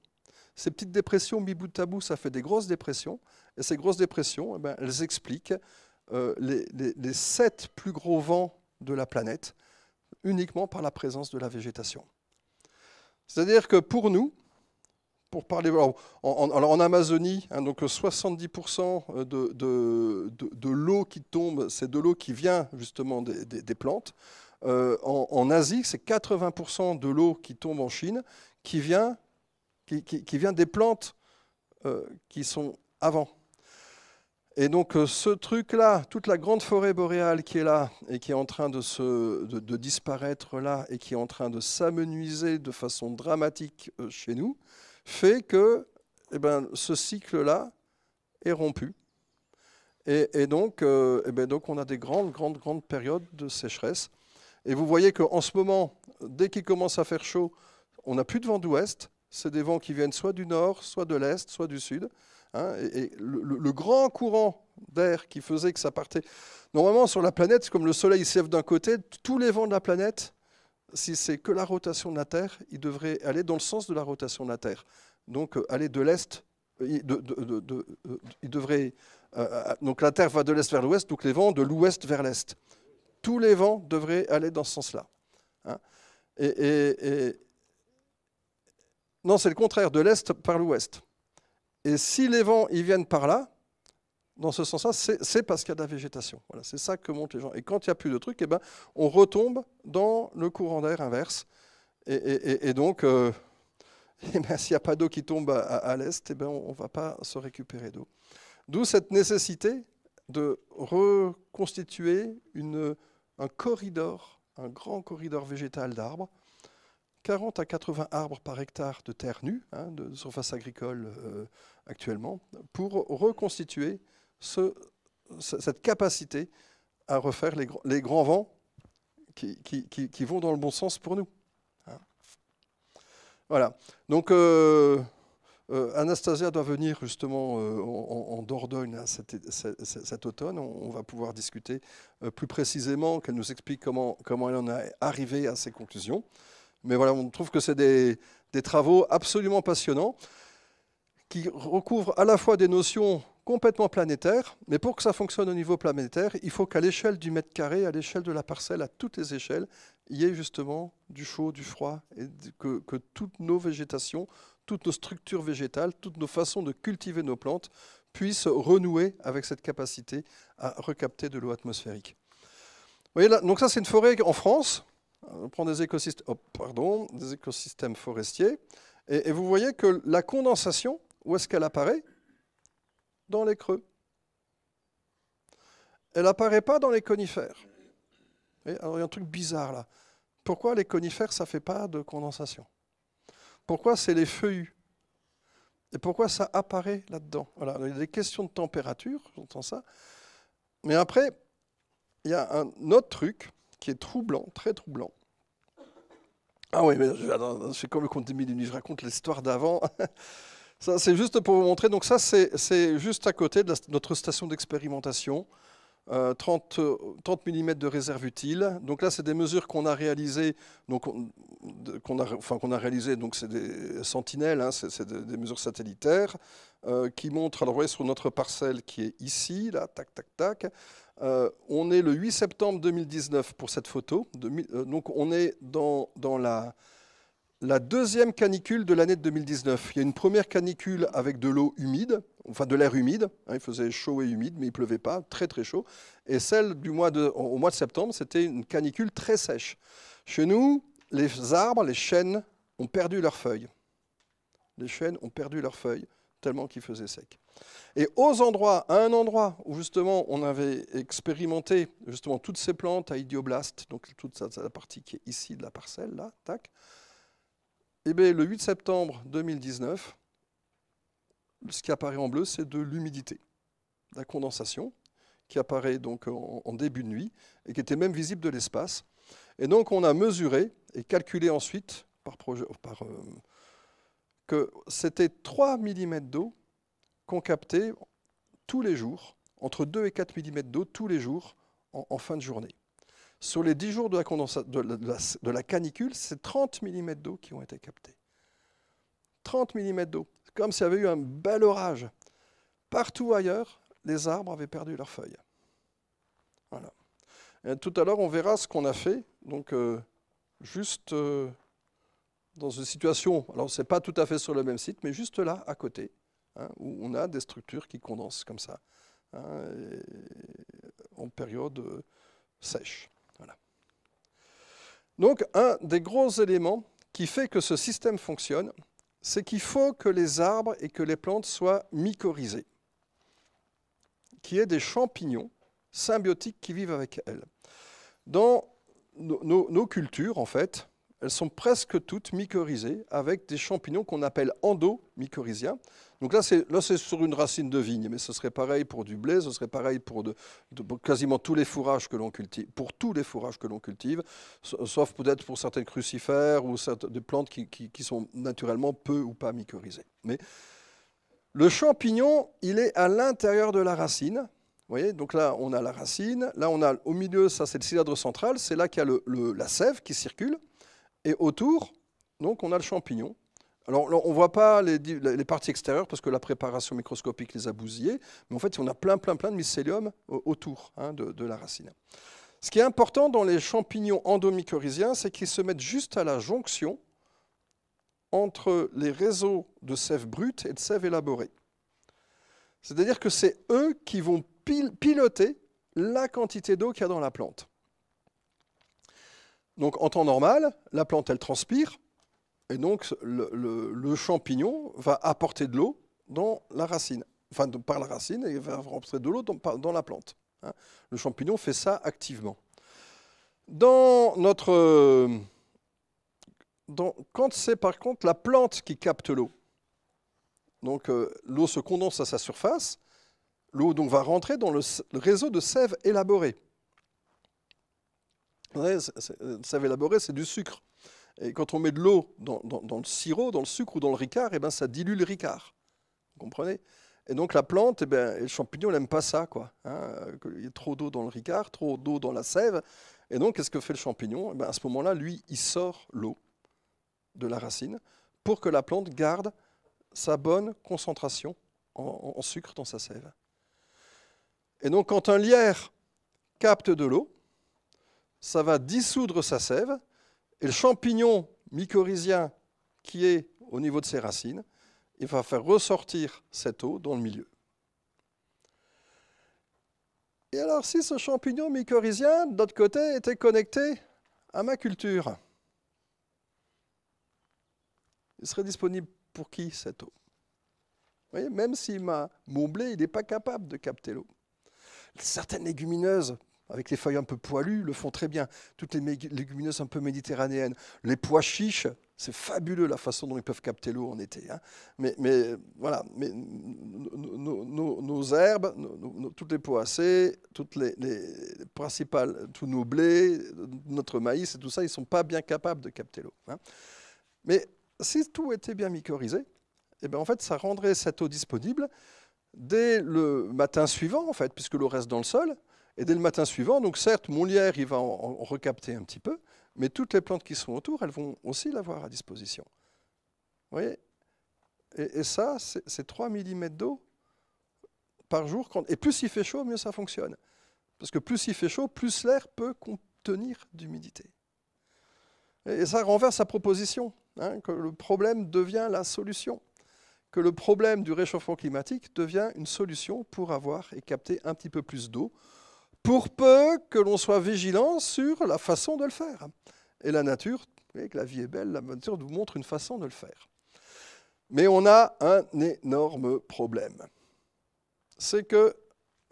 Ces petites dépressions mises bout à bout, ça fait des grosses dépressions. Et ces grosses dépressions, eh ben, elles expliquent euh, les sept plus gros vents de la planète uniquement par la présence de la végétation. C'est-à-dire que pour nous, pour parler, en, Amazonie, hein, donc 70% euh, de, l'eau qui tombe, c'est de l'eau qui vient justement des, plantes. Euh, en, Asie, c'est 80% de l'eau qui tombe en Chine qui vient, vient des plantes euh, qui sont avant. Et donc ce truc-là, toute la grande forêt boréale qui est là et qui est en train de, de disparaître là et qui est en train de s'amenuiser de façon dramatique chez nous, fait que eh ben, ce cycle-là est rompu. Et, et donc, euh, eh ben, donc, on a des grandes, grandes, grandes périodes de sécheresse. Et vous voyez qu'en ce moment, dès qu'il commence à faire chaud, on n'a plus de vent d'ouest. C'est des vents qui viennent soit du nord, soit de l'est, soit du sud. Hein. et, le, grand courant d'air qui faisait que ça partait. Normalement, sur la planète, comme le soleil s'ève d'un côté, tous les vents de la planète si c'est que la rotation de la Terre, il devrait aller dans le sens de la rotation de la Terre. Donc euh, aller de l'Est, euh, euh, il devrait... donc la Terre va de l'Est vers l'Ouest, donc les vents de l'Ouest vers l'Est. Tous les vents devraient aller dans ce sens-là. Hein. Non, c'est le contraire, de l'Est par l'Ouest. Et si les vents ils viennent par là, dans ce sens-là, c'est parce qu'il y a de la végétation. Voilà, c'est ça que montent les gens. Et quand il n'y a plus de trucs, eh ben, on retombe dans le courant d'air inverse. Et, donc, euh, eh ben, s'il n'y a pas d'eau qui tombe à, l'est, eh ben, on ne va pas se récupérer d'eau. D'où cette nécessité de reconstituer un corridor, un grand corridor végétal d'arbres 40 à 80 arbres par hectare de terre nue, hein, de surface agricole euh, actuellement, pour reconstituer ce, cette capacité à refaire les, grands vents qui, vont dans le bon sens pour nous. Hein. Voilà. Donc, euh, euh, Anastasia doit venir justement euh, en, Dordogne cet, automne. On, va pouvoir discuter plus précisément, qu'elle nous explique comment, comment elle en est arrivée à ses conclusions. Mais voilà, on trouve que c'est des, des travaux absolument passionnants qui recouvrent à la fois des notions complètement planétaire, mais pour que ça fonctionne au niveau planétaire, il faut qu'à l'échelle du mètre carré, à l'échelle de la parcelle, à toutes les échelles, il y ait justement du chaud, du froid, et que, toutes nos végétations, toutes nos structures végétales, toutes nos façons de cultiver nos plantes puissent renouer avec cette capacité à recapter de l'eau atmosphérique. Vous voyez là, donc ça c'est une forêt en France. On prend des oh, écosystèmes, forestiers. Et, et vous voyez que la condensation, où est-ce qu'elle apparaît dans les creux. Elle n'apparaît pas dans les conifères. alors, il y a un truc bizarre là. Pourquoi les conifères, ça ne fait pas de condensation Pourquoi c'est les feuillus Et pourquoi ça apparaît là-dedans il y a des questions de température, j'entends ça. Mais après, il y a un autre truc qui est troublant, très troublant. Ah oui, mais je, comme le conte d'Émilie je raconte l'histoire d'avant. c'est juste pour vous montrer. Donc ça, c'est juste à côté de notre station d'expérimentation. 30, 30, mm de réserve utile. Donc là, c'est des mesures qu'on a réalisées. Donc qu'on a, enfin, qu'on a réalisé. Donc c'est des sentinelles, hein. c'est des, mesures satellitaires euh, qui montrent. Alors vous voyez sur notre parcelle qui est ici, là, tac, tac, tac. Euh, on est le 8 septembre 2019 pour cette photo. Euh, donc on est dans, dans la la deuxième canicule de l'année 2019. Il y a une première canicule avec de l'eau humide, enfin de l'air humide. Hein, il faisait chaud et humide, mais il pleuvait pas, très très chaud. Et celle du mois de, au mois de septembre, c'était une canicule très sèche. Chez nous, les arbres, les chênes ont perdu leurs feuilles. Les chênes ont perdu leurs feuilles tellement qu'il faisait sec. Et aux endroits, à un endroit où justement on avait expérimenté justement toutes ces plantes à idioblaste, donc toute la cette partie qui est ici de la parcelle, là, tac, eh le 8 septembre 2019, ce qui apparaît en bleu, c'est de l'humidité, la condensation, qui apparaît donc en, début de nuit et qui était même visible de l'espace. Et donc, on a mesuré et calculé ensuite par par, euh, que c'était 3 mm d'eau qu'on captait tous les jours, entre 2 et 4 mm d'eau tous les jours en fin de journée. Sur les 10 jours de la, de la, canicule, c'est 30 mm d'eau qui ont été captés. 30 mm d'eau. comme s'il y avait eu un bel orage. Partout ailleurs, les arbres avaient perdu leurs feuilles. Voilà. tout à l'heure, on verra ce qu'on a fait. Donc, euh, juste euh, dans une situation, alors n'est pas tout à fait sur le même site, mais juste là, à côté, hein, où on a des structures qui condensent comme ça, hein, en période euh, sèche. Donc un des gros éléments qui fait que ce système fonctionne, c'est qu'il faut que les arbres et que les plantes soient mycorhizées, qu'il y ait des champignons symbiotiques qui vivent avec elles. Dans nos cultures, en fait, elles sont presque toutes mycorhizées avec des champignons qu'on appelle endomycorhiziens. Donc là, c'est sur une racine de vigne, mais ce serait pareil pour du blé, ce serait pareil pour, quasiment tous les fourrages que l'on cultive, pour tous les fourrages que l'on cultive, sauf peut-être pour certaines crucifères ou certaines, des plantes qui, sont naturellement peu ou pas mycorhizées. Mais le champignon, il est à l'intérieur de la racine. voyez, donc là, on a la racine. Là, on a au milieu, ça, c'est le cylindre central. C'est là qu'il y a la sève qui circule. Et autour, donc, on a le champignon. Alors, on ne voit pas les, parties extérieures parce que la préparation microscopique les a bousillées, mais en fait, on a plein, plein, plein de mycélium euh, autour hein, de, de, la racine. Ce qui est important dans les champignons endomycorhiziens, c'est qu'ils se mettent juste à la jonction entre les réseaux de sève brute et de sève élaborée. C'est-à-dire que c'est eux qui vont piloter la quantité d'eau qu'il y a dans la plante. Donc en temps normal, la plante, elle transpire, et donc le, champignon va apporter de l'eau dans la racine, enfin par la racine, et va rentrer de l'eau dans, la plante. Hein. Le champignon fait ça activement. Dans notre... quand c'est par contre la plante qui capte l'eau, donc euh, l'eau se condense à sa surface, l'eau donc va rentrer dans le, le réseau de sève élaboré. Ouais, sève euh, élaborer, c'est du sucre. Et quand on met de l'eau dans, le sirop, dans le sucre ou dans le ricard, et eh ben ça dilue le ricard. Vous comprenez Et donc la plante, eh ben, et ben, le champignon n'aime pas ça. Quoi, hein, euh, Il y a trop d'eau dans le ricard, trop d'eau dans la sève. Et donc, qu'est-ce que fait le champignon eh ben, À ce moment-là, lui, il sort l'eau de la racine pour que la plante garde sa bonne concentration en sucre dans sa sève. Et donc, quand un lierre capte de l'eau, ça va dissoudre sa sève, et le champignon mycorhizien qui est au niveau de ses racines, il va faire ressortir cette eau dans le milieu. Et alors, si ce champignon mycorhizien, d'autre côté, était connecté à ma culture, il serait disponible pour qui cette eau Vous voyez, même si ma, mon il n'est pas capable de capter l'eau. Certaines légumineuses avec les feuilles un peu poilues, le font très bien. Toutes les légumineuses un peu méditerranéennes. Les pois chiches, c'est fabuleux la façon dont ils peuvent capter l'eau en été. Hein. Mais, mais, voilà, mais, nos, herbes, toutes les poacées, toutes les, principales, tous nos blés, notre maïs et tout ça, ils ne sont pas bien capables de capter l'eau. Hein. Mais si tout était bien mycorhizé, eh bien, en fait, ça rendrait cette eau disponible dès le matin suivant, en fait, puisque l'eau reste dans le sol. Et dès le matin suivant, donc certes, mon il va en, recapter un petit peu, mais toutes les plantes qui sont autour, elles vont aussi l'avoir à disposition. Vous voyez et, ça, c'est 3 mm d'eau par jour. et plus il fait chaud, mieux ça fonctionne. Parce que plus il fait chaud, plus l'air peut contenir d'humidité. Et, ça renverse sa proposition, hein, que le problème devient la solution. Que le problème du réchauffement climatique devient une solution pour avoir et capter un petit peu plus d'eau pour peu que l'on soit vigilant sur la façon de le faire. Et la nature, vous voyez que la vie est belle, la nature nous montre une façon de le faire. Mais on a un énorme problème. C'est que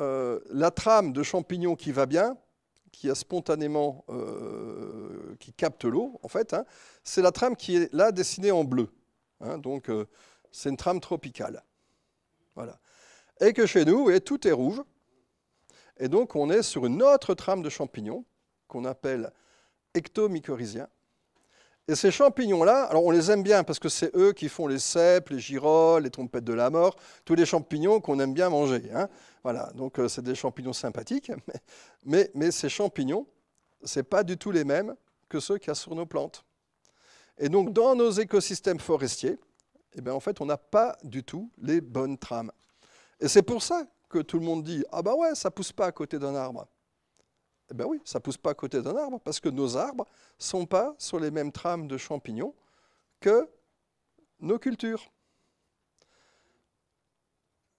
euh, la trame de champignons qui va bien, qui a spontanément, euh, qui capte l'eau, en fait, hein, c'est la trame qui est là dessinée en bleu. Hein. donc, euh, c'est une trame tropicale. Voilà. Et que chez nous, tout est rouge, et donc, on est sur une autre trame de champignons qu'on appelle ectomycorhiziens. Et ces champignons-là, alors on les aime bien parce que c'est eux qui font les cèpes, les girolles, les trompettes de la mort, tous les champignons qu'on aime bien manger. Hein. Voilà, donc euh, c'est des champignons sympathiques, mais, ces champignons, ce n'est pas du tout les mêmes que ceux qu'il y a sur nos plantes. Et donc dans nos écosystèmes forestiers, eh bien, en fait, on n'a pas du tout les bonnes trames. Et c'est pour ça que tout le monde dit Ah ben ouais, ça pousse pas à côté d'un arbre. Eh ben oui, ça pousse pas à côté d'un arbre parce que nos arbres sont pas sur les mêmes trames de champignons que nos cultures.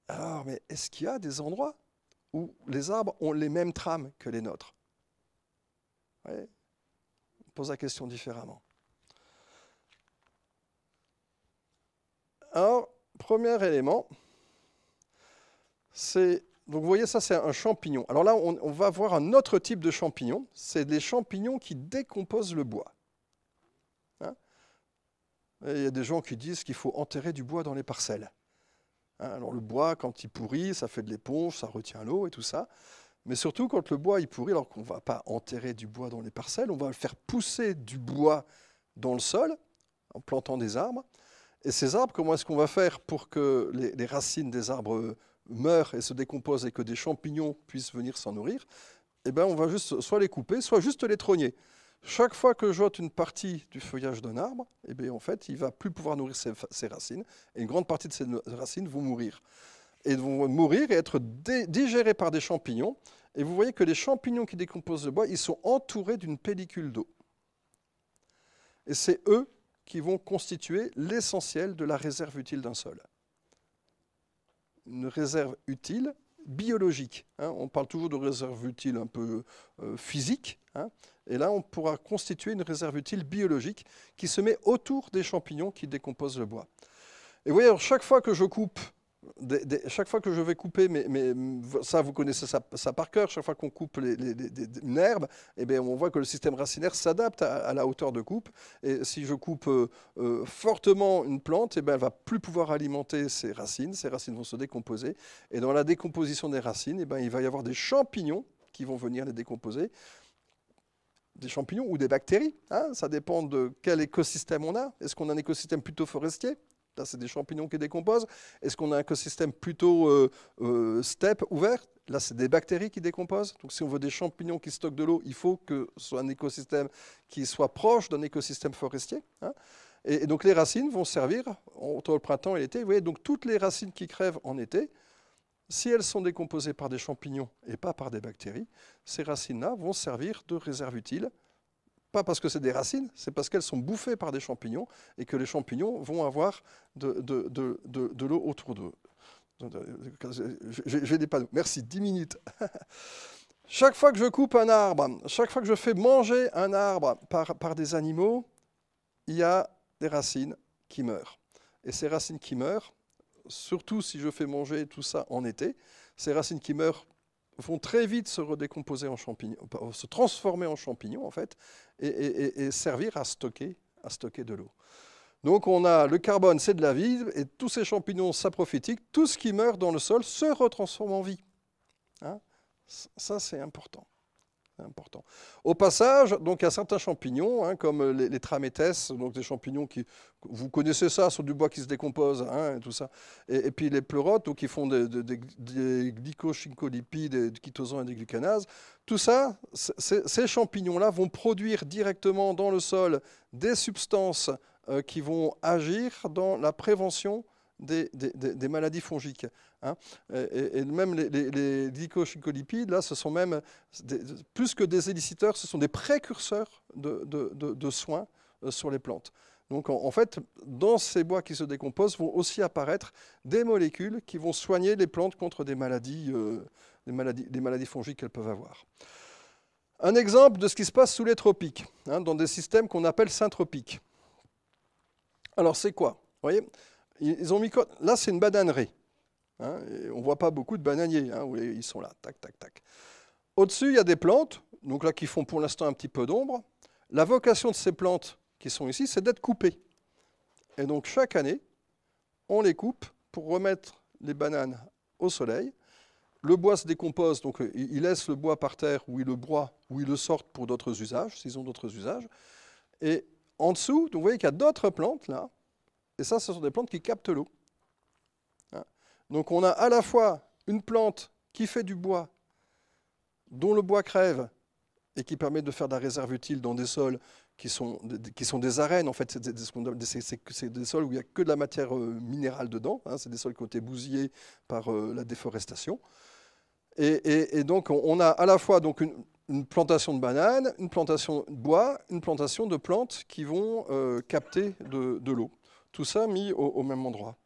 Alors, mais est-ce qu'il y a des endroits où les arbres ont les mêmes trames que les nôtres ouais. On pose la question différemment. Alors, premier élément, c'est... vous voyez, ça c'est un champignon. Alors là, on, va voir un autre type de champignon. C'est des champignons qui décomposent le bois. Hein il y a des gens qui disent qu'il faut enterrer du bois dans les parcelles. Hein, alors le bois, quand il pourrit, ça fait de l'éponge, ça retient l'eau et tout ça. Mais surtout, quand le bois il pourrit, alors qu'on ne va pas enterrer du bois dans les parcelles, on va faire pousser du bois dans le sol en plantant des arbres. Et ces arbres, comment est-ce qu'on va faire pour que les racines des arbres meurent et se décompose et que des champignons puissent venir s'en nourrir, eh ben on va juste soit les couper, soit juste les trogner. Chaque fois que j'ôte une partie du feuillage d'un arbre, eh bien, en fait, il va plus pouvoir nourrir ses, racines, et une grande partie de ses racines vont mourir. Et vont mourir et être digérées par des champignons. Et vous voyez que les champignons qui décomposent le bois, ils sont entourés d'une pellicule d'eau. Et c'est eux qui vont constituer l'essentiel de la réserve utile d'un sol une réserve utile biologique. Hein. On parle toujours de réserve utile un peu euh, physique. Hein. Et là, on pourra constituer une réserve utile biologique qui se met autour des champignons qui décomposent le bois. Et vous voyez, chaque fois que je coupe chaque fois que je vais couper, mais, ça vous connaissez ça, par cœur, chaque fois qu'on coupe les, une herbe, eh bien, on voit que le système racinaire s'adapte à, la hauteur de coupe. Et si je coupe euh, euh, fortement une plante, eh bien, elle va plus pouvoir alimenter ses racines, ses racines vont se décomposer. Et dans la décomposition des racines, eh il va y avoir des champignons qui vont venir les décomposer des champignons ou des bactéries. Hein. ça dépend de quel écosystème on a. Est-ce qu'on a un écosystème plutôt forestier Là, c'est des champignons qui décomposent. Est-ce qu'on a un écosystème plutôt euh, euh steppe, ouvert Là, c'est des bactéries qui décomposent. Donc, si on veut des champignons qui stockent de l'eau, il faut que ce soit un écosystème qui soit proche d'un écosystème forestier. Hein. Et, et, donc, les racines vont servir entre le printemps et l'été. Vous voyez, donc toutes les racines qui crèvent en été, si elles sont décomposées par des champignons et pas par des bactéries, ces racines-là vont servir de réserve utile pas parce que c'est des racines, c'est parce qu'elles sont bouffées par des champignons et que les champignons vont avoir de, de, de, de l'eau autour d'eux. Euh, j'ai des panneaux. Merci, 10 minutes. chaque fois que je coupe un arbre, chaque fois que je fais manger un arbre par, par des animaux, il y a des racines qui meurent. Et ces racines qui meurent, surtout si je fais manger tout ça en été, ces racines qui meurent vont très vite se redécomposer en champignons, se transformer en champignons en fait, et, servir à stocker, à stocker de l'eau. Donc on a le carbone, c'est de la vie, et tous ces champignons saprophytiques, tout ce qui meurt dans le sol se retransforme en vie. Hein ça c'est important important. Au passage, donc, il y a certains champignons, hein, comme les, les, donc des champignons qui, vous connaissez ça, sont du bois qui se décompose, hein, et tout ça. Et, puis les pleurotes, qui font des, des, des glycochincolipides, des chitosans et des glucanases. Tout ça, ces champignons-là vont produire directement dans le sol des substances euh, qui vont agir dans la prévention des maladies fongiques. Hein. et, même les, les, là, ce sont même plus que des éliciteurs, ce sont des précurseurs de, soins euh, sur les plantes. Donc en, fait, dans ces bois qui se décomposent vont aussi apparaître des molécules qui vont soigner les plantes contre des maladies, euh, des maladies, des maladies fongiques qu'elles peuvent avoir. Un exemple de ce qui se passe sous les tropiques, hein, dans des systèmes qu'on appelle syntropiques. Alors c'est quoi Vous voyez ils ont mis... Là, c'est une bananerie. Hein, on ne voit pas beaucoup de bananiers, hein, ils sont là, tac, tac, tac. Au-dessus, il y a des plantes, donc là qui font pour l'instant un petit peu d'ombre. La vocation de ces plantes qui sont ici, c'est d'être coupées. Et donc chaque année, on les coupe pour remettre les bananes au soleil. Le bois se décompose, donc euh, ils laissent le bois par terre ou il le broie ou il le sortent pour d'autres usages, s'ils ont d'autres usages. Et en dessous, vous voyez qu'il y a d'autres plantes là. Et ça, ce sont des plantes qui captent l'eau. Donc on a à la fois une plante qui fait du bois, dont le bois crève et qui permet de faire de la réserve utile dans des sols qui sont, qui sont des arènes, en fait, c'est des, sols où il n'y a que de la matière euh, minérale dedans, hein. c'est des sols qui ont été bousillés par euh, la déforestation. Et, donc on a à la fois donc une, plantation de bananes, une plantation de bois, une plantation de plantes qui vont euh, capter de, l'eau. Tout ça mis au même endroit.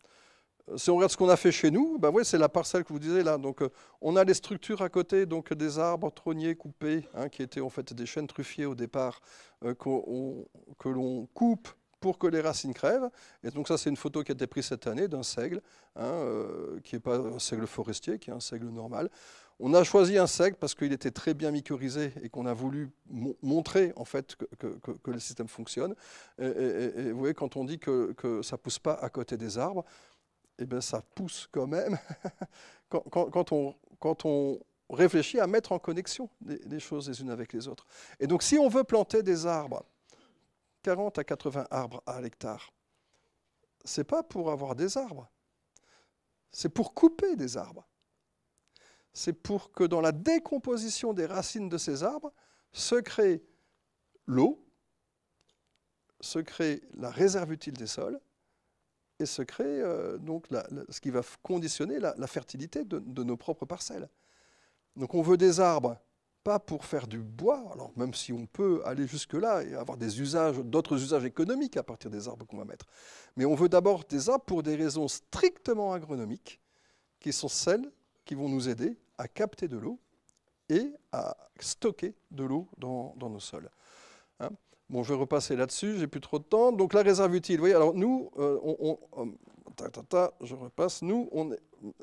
Euh, si on regarde ce qu'on a fait chez nous, ben ouais, c'est la parcelle que vous disiez là. Donc, euh, on a les structures à côté, donc des arbres tronniers coupés, hein, qui étaient en fait des chênes truffiers au départ, euh, que l'on coupe pour que les racines crèvent. Et donc ça, c'est une photo qui a été prise cette année d'un seigle, hein, qui n'est pas un seigle forestier, qui est un seigle normal. On a choisi un seigle parce qu'il était très bien mycorhizé et qu'on a voulu montrer en fait que, le système fonctionne. Et, vous voyez, quand on dit que, que ça pousse pas à côté des arbres, eh ben, ça pousse quand même quand, on, quand, on, réfléchit à mettre en connexion les, choses les unes avec les autres. Et donc, si on veut planter des arbres, 40 à 80 arbres à l'hectare, c'est pas pour avoir des arbres, c'est pour couper des arbres. C'est pour que dans la décomposition des racines de ces arbres se crée l'eau, se crée la réserve utile des sols, et se crée euh, donc ce qui va conditionner la, fertilité de, nos propres parcelles. Donc on veut des arbres, pas pour faire du bois, alors même si on peut aller jusque-là et avoir des d'autres usages économiques à partir des arbres qu'on va mettre, mais on veut d'abord des arbres pour des raisons strictement agronomiques, qui sont celles qui vont nous aider à capter de l'eau et à stocker de l'eau dans nos sols. Bon, je vais repasser là-dessus, j'ai plus trop de temps. Donc la réserve utile, vous voyez, alors nous, euh, on, hum, je repasse, nous, on est,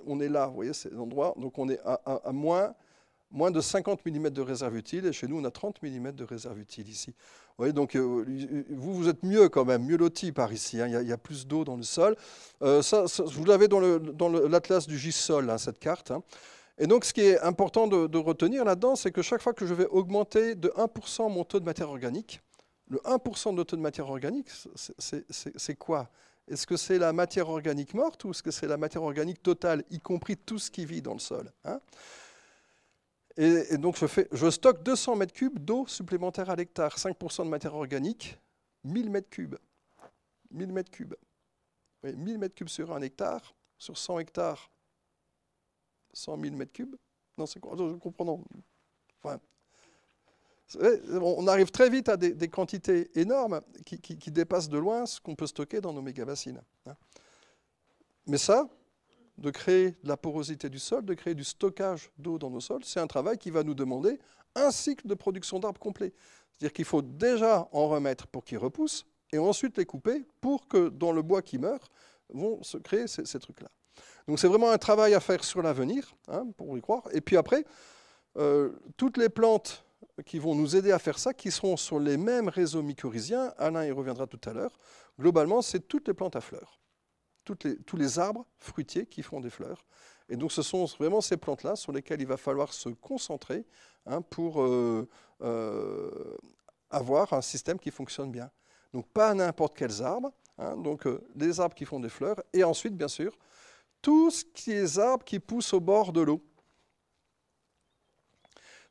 on est là, vous voyez, c'est l'endroit, donc on est à, moins, moins de 50 mm de réserve utile, et chez nous, on a 30 mm de réserve utile ici. Vous voyez, donc euh, vous, vous êtes mieux quand même, mieux loti par ici, hein. il, y, a, plus d'eau dans le sol. Euh, ça, vous l'avez dans l'atlas dans du Gisol, hein, cette carte. Hein. Et donc, ce qui est important de retenir là-dedans, c'est que chaque fois que je vais augmenter de 1% mon taux de matière organique, le 1% de taux de matière organique, c'est quoi Est-ce que c'est la matière organique morte ou est-ce que c'est la matière organique totale, y compris tout ce qui vit dans le sol hein et, donc je, stocke 200 mètres cubes d'eau supplémentaire à l'hectare, 5% de matière organique, 1000 mètres cubes. 1000 mètres cubes. 1000 mètres cubes sur un hectare, sur 100 hectares, 100 000 mètres cubes. Non, c'est quoi Je comprends. Enfin, on arrive très vite à des, quantités énormes qui, dépassent de loin ce qu'on peut stocker dans nos mégabassines. Hein. Mais ça, de créer de la porosité du sol, de créer du stockage d'eau dans nos sols, c'est un travail qui va nous demander un cycle de production d'arbres complet. C'est-à-dire qu'il faut déjà en remettre pour qu'ils repoussent et ensuite les couper pour que dans le bois qui meurt vont se créer ces, trucs-là. Donc c'est vraiment un travail à faire sur l'avenir, hein, pour y croire. Et puis après, euh, toutes les plantes qui vont nous aider à faire ça, qui sont sur les mêmes réseaux mycorhiziens. Alain y reviendra tout à l'heure. Globalement, c'est toutes les plantes à fleurs, tous les arbres fruitiers qui font des fleurs. Et donc, ce sont vraiment ces plantes-là sur lesquelles il va falloir se concentrer hein, pour euh, euh, avoir un système qui fonctionne bien. Donc, pas n'importe quels arbres, hein. donc euh, des arbres qui font des fleurs, et ensuite, bien sûr, tous les arbres qui poussent au bord de l'eau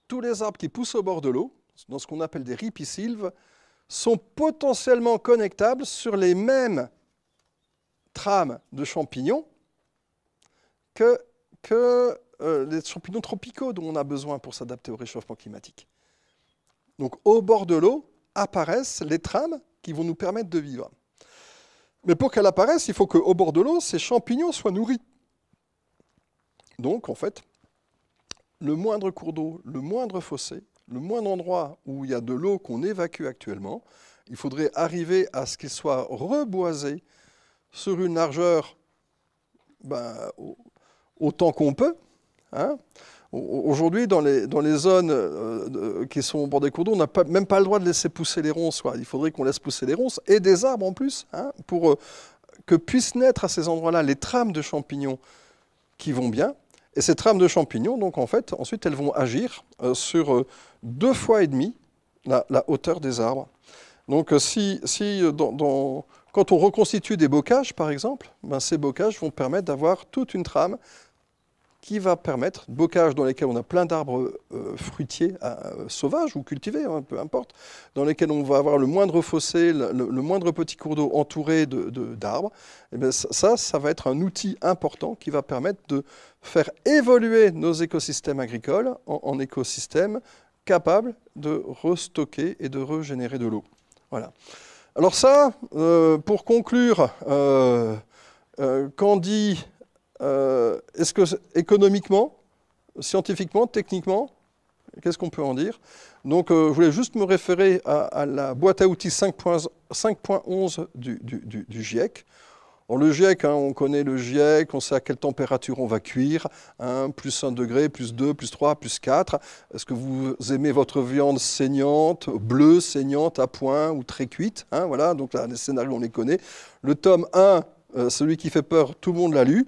tous les arbres qui poussent au bord de l'eau, dans ce qu'on appelle des ripisylves, sont potentiellement connectables sur les mêmes trames de champignons que, euh, les champignons tropicaux dont on a besoin pour s'adapter au réchauffement climatique. Donc au bord de l'eau apparaissent les trames qui vont nous permettre de vivre. Mais pour qu'elles apparaissent, il faut qu'au bord de l'eau, ces champignons soient nourris. Donc en fait, le moindre cours d'eau, le moindre fossé, le moindre endroit où il y a de l'eau qu'on évacue actuellement, il faudrait arriver à ce qu'il soit reboisé sur une largeur ben, autant qu'on peut. Hein. Aujourd'hui, dans les, zones euh, qui sont au bord des cours d'eau, on n'a même pas le droit de laisser pousser les ronces. Il faudrait qu'on laisse pousser les ronces et des arbres en plus, hein, pour euh, que puissent naître à ces endroits-là les trames de champignons qui vont bien, et ces trames de champignons, donc en fait, ensuite, elles vont agir euh, sur euh, deux fois et demi la, hauteur des arbres. Donc euh, si, quand on reconstitue des bocages, par exemple, ben, ces bocages vont permettre d'avoir toute une trame qui va permettre, bocage dans lesquels on a plein d'arbres euh, fruitiers euh, sauvages ou cultivés, hein, peu importe, dans lesquels on va avoir le moindre fossé, le, moindre petit cours d'eau entouré d'arbres, eh ça, ça va être un outil important qui va permettre de faire évoluer nos écosystèmes agricoles en, écosystèmes capables de restocker et de régénérer de l'eau. Voilà. Alors ça, euh, pour conclure, quand dit... Euh, est-ce que économiquement, scientifiquement, techniquement, qu'est-ce qu'on peut en dire Donc euh, je voulais juste me référer à, la boîte à outils 5.11 du, GIEC. le GIEC, hein, on connaît le GIEC, on sait à quelle température on va cuire, hein, plus 1 degré, plus 2, plus 3, plus 4. Est-ce que vous aimez votre viande saignante, bleue, saignante, à point ou très cuite hein, Voilà, donc là, les scénarios, on les connaît. Le tome 1, euh, celui qui fait peur, tout le monde l'a lu.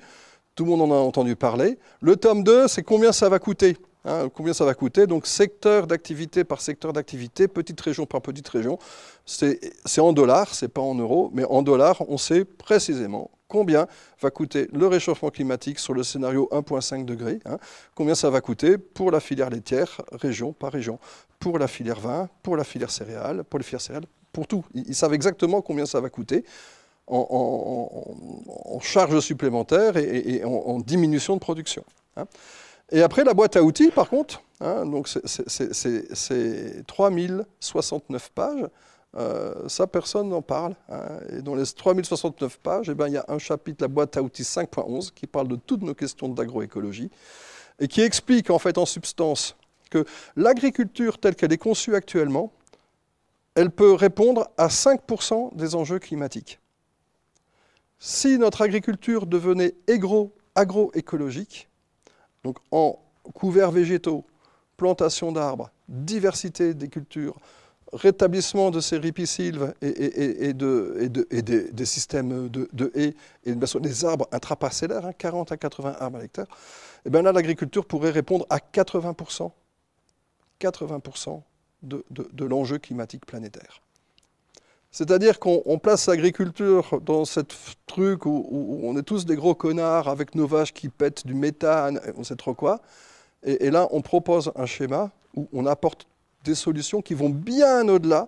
Tout le monde en a entendu parler. Le tome 2, c'est combien ça va coûter hein, Combien ça va coûter Donc secteur d'activité par secteur d'activité, petite région par petite région. C'est en dollars, c'est pas en euros, mais en dollars, on sait précisément combien va coûter le réchauffement climatique sur le scénario 1,5 degré, hein. combien ça va coûter pour la filière laitière, région par région, pour la filière vin, pour la filière céréale, pour les filières céréales, pour tout. ils savent exactement combien ça va coûter en, charge supplémentaire et, en, diminution de production. Hein. Et après, la boîte à outils, par contre, hein, donc c'est 3069 pages. Euh, ça, personne n'en parle. Hein. Et dans les 3069 pages, eh ben, il y a un chapitre, la boîte à outils 5.11, qui parle de toutes nos questions d'agroécologie et qui explique en fait en substance que l'agriculture telle qu'elle est conçue actuellement, elle peut répondre à 5% des enjeux climatiques. Si notre agriculture devenait agroécologique, donc en couverts végétaux, plantation d'arbres, diversité des cultures, rétablissement de ces ripisylves et, des, systèmes de, haies et des arbres intraparcellaires, 40 hein, à 80 arbres à l'hectare, eh bien là, l'agriculture pourrait répondre à 80%, 80 de l'enjeu climatique planétaire. C'est-à-dire qu'on place l'agriculture dans ce truc où, on est tous des gros connards avec nos vaches qui pètent du méthane, on sait trop quoi. Et, là, on propose un schéma où on apporte des solutions qui vont bien au-delà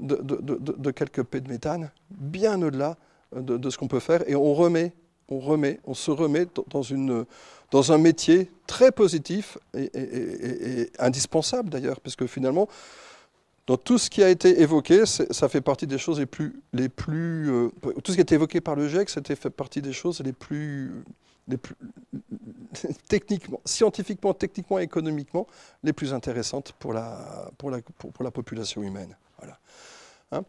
de, quelques pets de méthane, bien au-delà de, ce qu'on peut faire. Et on remet, on remet, on se remet dans, une, dans un métier très positif et, et indispensable d'ailleurs, parce que finalement, donc tout ce qui a été évoqué, ça fait partie des choses les plus... Les plus euh, tout ce qui a été évoqué par le GIEC, c'était fait partie des choses les plus... Les plus techniquement, scientifiquement, techniquement, économiquement, les plus intéressantes pour la, pour la, pour, la population humaine. Voilà. Hein.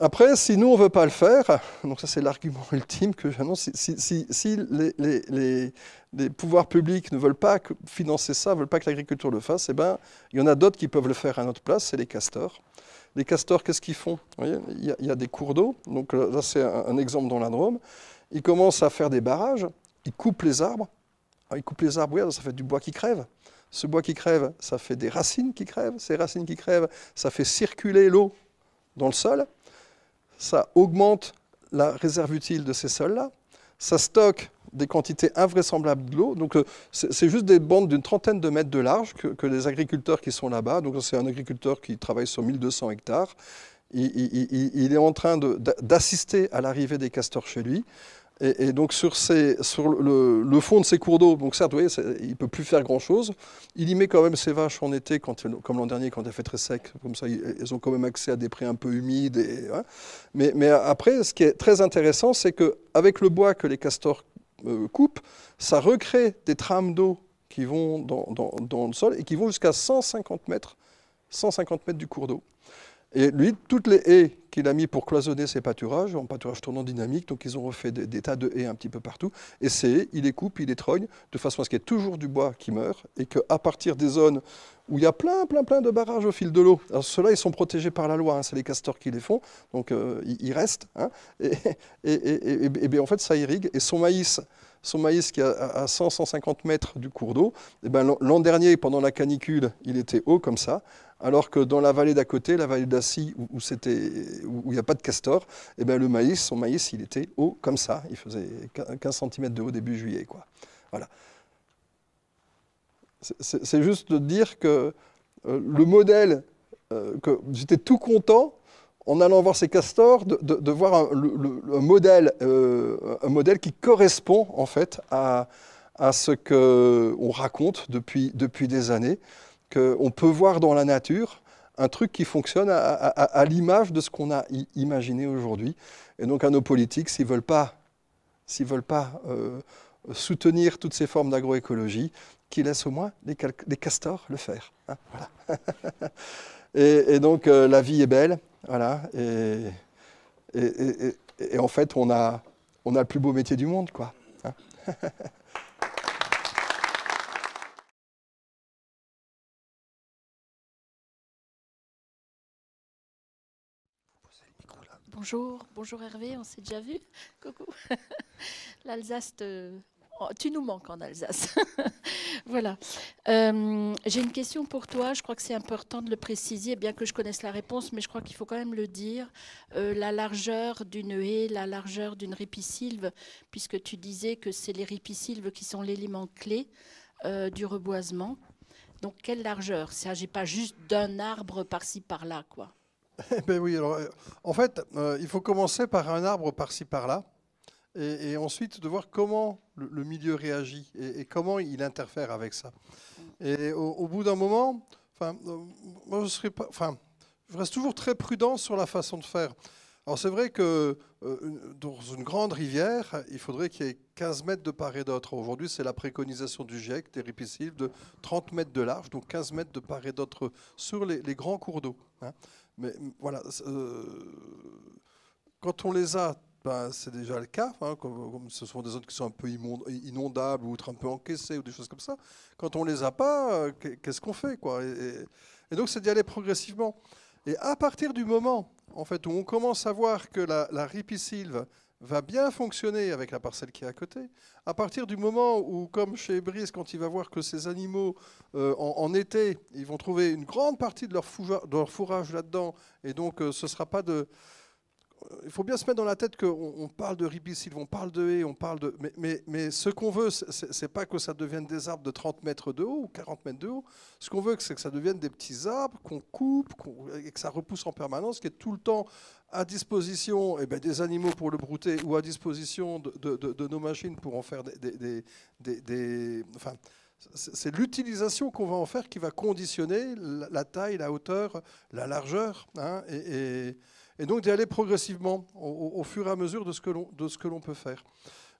Après, si nous, on ne veut pas le faire, donc ça c'est l'argument ultime que j'annonce, si, les, pouvoirs publics ne veulent pas financer ça, ne veulent pas que l'agriculture le fasse, eh ben, il y en a d'autres qui peuvent le faire à notre place, c'est les castors. Les castors, qu'est-ce qu'ils font il, y a, des cours d'eau, donc là c'est un, exemple dans la Drôme. Ils commencent à faire des barrages, ils coupent les arbres. Ah, ils coupent les arbres, ça fait du bois qui crève. Ce bois qui crève, ça fait des racines qui crèvent. Ces racines qui crèvent, ça fait circuler l'eau dans le sol ça augmente la réserve utile de ces sols-là, ça stocke des quantités invraisemblables de l'eau. Donc euh, c'est juste des bandes d'une trentaine de mètres de large que, les agriculteurs qui sont là-bas, donc c'est un agriculteur qui travaille sur 1200 hectares, il est en train d'assister à l'arrivée des castors chez lui. Et, donc sur, sur le, fond de ces cours d'eau, donc certes, vous il ne peut plus faire grand-chose. Il y met quand même ses vaches en été, comme l'an dernier, quand il a fait très sec. Comme ça, elles ont quand même accès à des prés un peu humides. Hein. mais, après, ce qui est très intéressant, c'est qu'avec le bois que les castors euh, coupent, ça recrée des trames d'eau qui vont dans, dans le sol et qui vont jusqu'à 150 mètres 150 mètres du cours d'eau. Et lui, toutes les haies qu'il a mis pour cloisonner ses pâturages, en pâturage tournant dynamique, donc ils ont refait des, tas de haies un petit peu partout, et ces haies, il les coupe, il les trogne, de façon à ce qu'il y ait toujours du bois qui meurt, et qu'à partir des zones où il y a plein, plein, plein de barrages au fil de l'eau, alors ceux-là, ils sont protégés par la loi, hein, c'est les castors qui les font, donc euh, ils restent, hein. et, bien, en fait, ça irrigue, et son maïs, son maïs qui est à 100-150 mètres du cours d'eau, eh ben, l'an dernier, pendant la canicule, il était haut comme ça, alors que dans la vallée d'à côté, la vallée d'Assis, où il n'y a pas de castor, eh ben, le maïs, son maïs, il était haut comme ça. Il faisait 15 cm de haut début juillet. Quoi. Voilà. C'est juste de dire que euh, le modèle, euh, j'étais tout content en allant voir ces castors, de, voir un, modèle, euh, un modèle qui correspond en fait à, ce qu'on raconte depuis, depuis des années on peut voir dans la nature un truc qui fonctionne à, l'image de ce qu'on a imaginé aujourd'hui. Et donc à nos politiques, s'ils ne veulent pas, s'ils veulent pas euh, soutenir toutes ces formes d'agroécologie, qu'ils laissent au moins les, castors le faire. Hein, et, donc euh, la vie est belle, voilà. Et, en fait, on a, on a le plus beau métier du monde, quoi. Hein. Bonjour, bonjour Hervé, on s'est déjà vu. Coucou. L'Alsace oh, Tu nous manques en Alsace. voilà. Euh, j'ai une question pour toi. Je crois que c'est important de le préciser, bien que je connaisse la réponse, mais je crois qu'il faut quand même le dire. Euh, la largeur d'une haie, la largeur d'une ripisylve, puisque tu disais que c'est les ripisylves qui sont l'élément clé euh, du reboisement. Donc, quelle largeur Il ne s'agit pas juste d'un arbre par-ci, par-là, quoi. Ben oui, alors, euh, en fait, euh, il faut commencer par un arbre par-ci par-là, et, ensuite de voir comment le, milieu réagit et, comment il interfère avec ça. Et au, bout d'un moment, euh, je reste toujours très prudent sur la façon de faire. Alors c'est vrai que dans une grande rivière, il faudrait qu'il y ait 15 mètres de part et d'autre. Aujourd'hui, c'est la préconisation du GIEC, des de 30 mètres de large, donc 15 mètres de part et d'autre sur les, grands cours d'eau. Hein. Mais voilà, euh, quand on les a, ben, c'est déjà le cas, hein, comme, ce sont des zones qui sont un peu inondables ou un peu encaissées ou des choses comme ça. Quand on les a pas, euh, qu'est-ce qu'on fait quoi et, donc c'est d'y aller progressivement. Et à partir du moment en fait, où on commence à voir que la, la ripisylve va bien fonctionner avec la parcelle qui est à côté, à partir du moment où, comme chez Brice, quand il va voir que ces animaux, euh, en, été, ils vont trouver une grande partie de leur, fourrage, là-dedans, et donc euh, ce ne sera pas de il faut bien se mettre dans la tête qu'on parle de ribicide, on parle de haies, on parle de. Mais, mais, ce qu'on veut, c'est pas que ça devienne des arbres de 30 mètres de haut ou 40 mètres de haut. Ce qu'on veut, c'est que ça devienne des petits arbres qu'on coupe et que ça repousse en permanence, qui est tout le temps à disposition eh ben, des animaux pour le brouter ou à disposition de, nos machines pour en faire des. des, des, enfin, c'est l'utilisation qu'on va en faire qui va conditionner la, taille, la hauteur, la largeur. Hein, et et donc d'y aller progressivement, au, fur et à mesure de ce que l'on peut faire.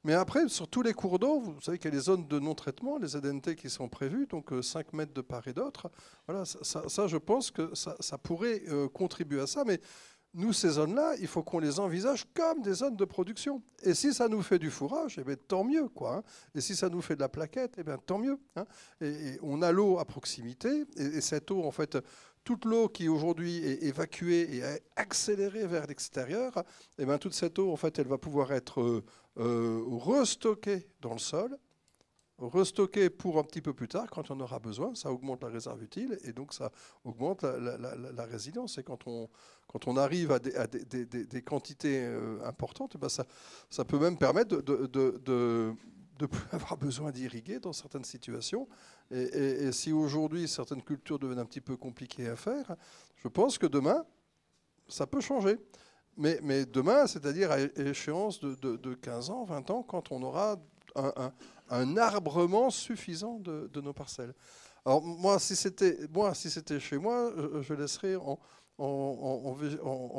Mais après, sur tous les cours d'eau, vous savez qu'il y a les zones de non-traitement, les ZNT qui sont prévues, donc 5 euh, mètres de part et d'autre. Voilà, ça, je pense que ça, pourrait euh, contribuer à ça. Mais nous, ces zones-là, il faut qu'on les envisage comme des zones de production. Et si ça nous fait du fourrage, eh bien, tant mieux. Quoi, hein. Et si ça nous fait de la plaquette, eh bien, tant mieux. Hein. Et, on a l'eau à proximité. et, cette eau, en fait, toute l'eau qui aujourd'hui est évacuée et accélérée vers l'extérieur, eh bien, toute cette eau, en fait, elle va pouvoir être euh, euh, restockée dans le sol, restockée pour un petit peu plus tard, quand on aura besoin. Ça augmente la réserve utile et donc ça augmente la, résilience. Et quand on, quand on arrive à des, quantités euh, importantes, eh ben, ça, ça peut même permettre de, de, plus avoir besoin d'irriguer dans certaines situations et, si aujourd'hui certaines cultures deviennent un petit peu compliquées à faire, je pense que demain, ça peut changer. Mais, demain, c'est-à-dire à échéance de, de, 15 ans, 20 ans, quand on aura un, arbrement suffisant de, nos parcelles. Alors moi, si c'était si chez moi, je, laisserais en, en,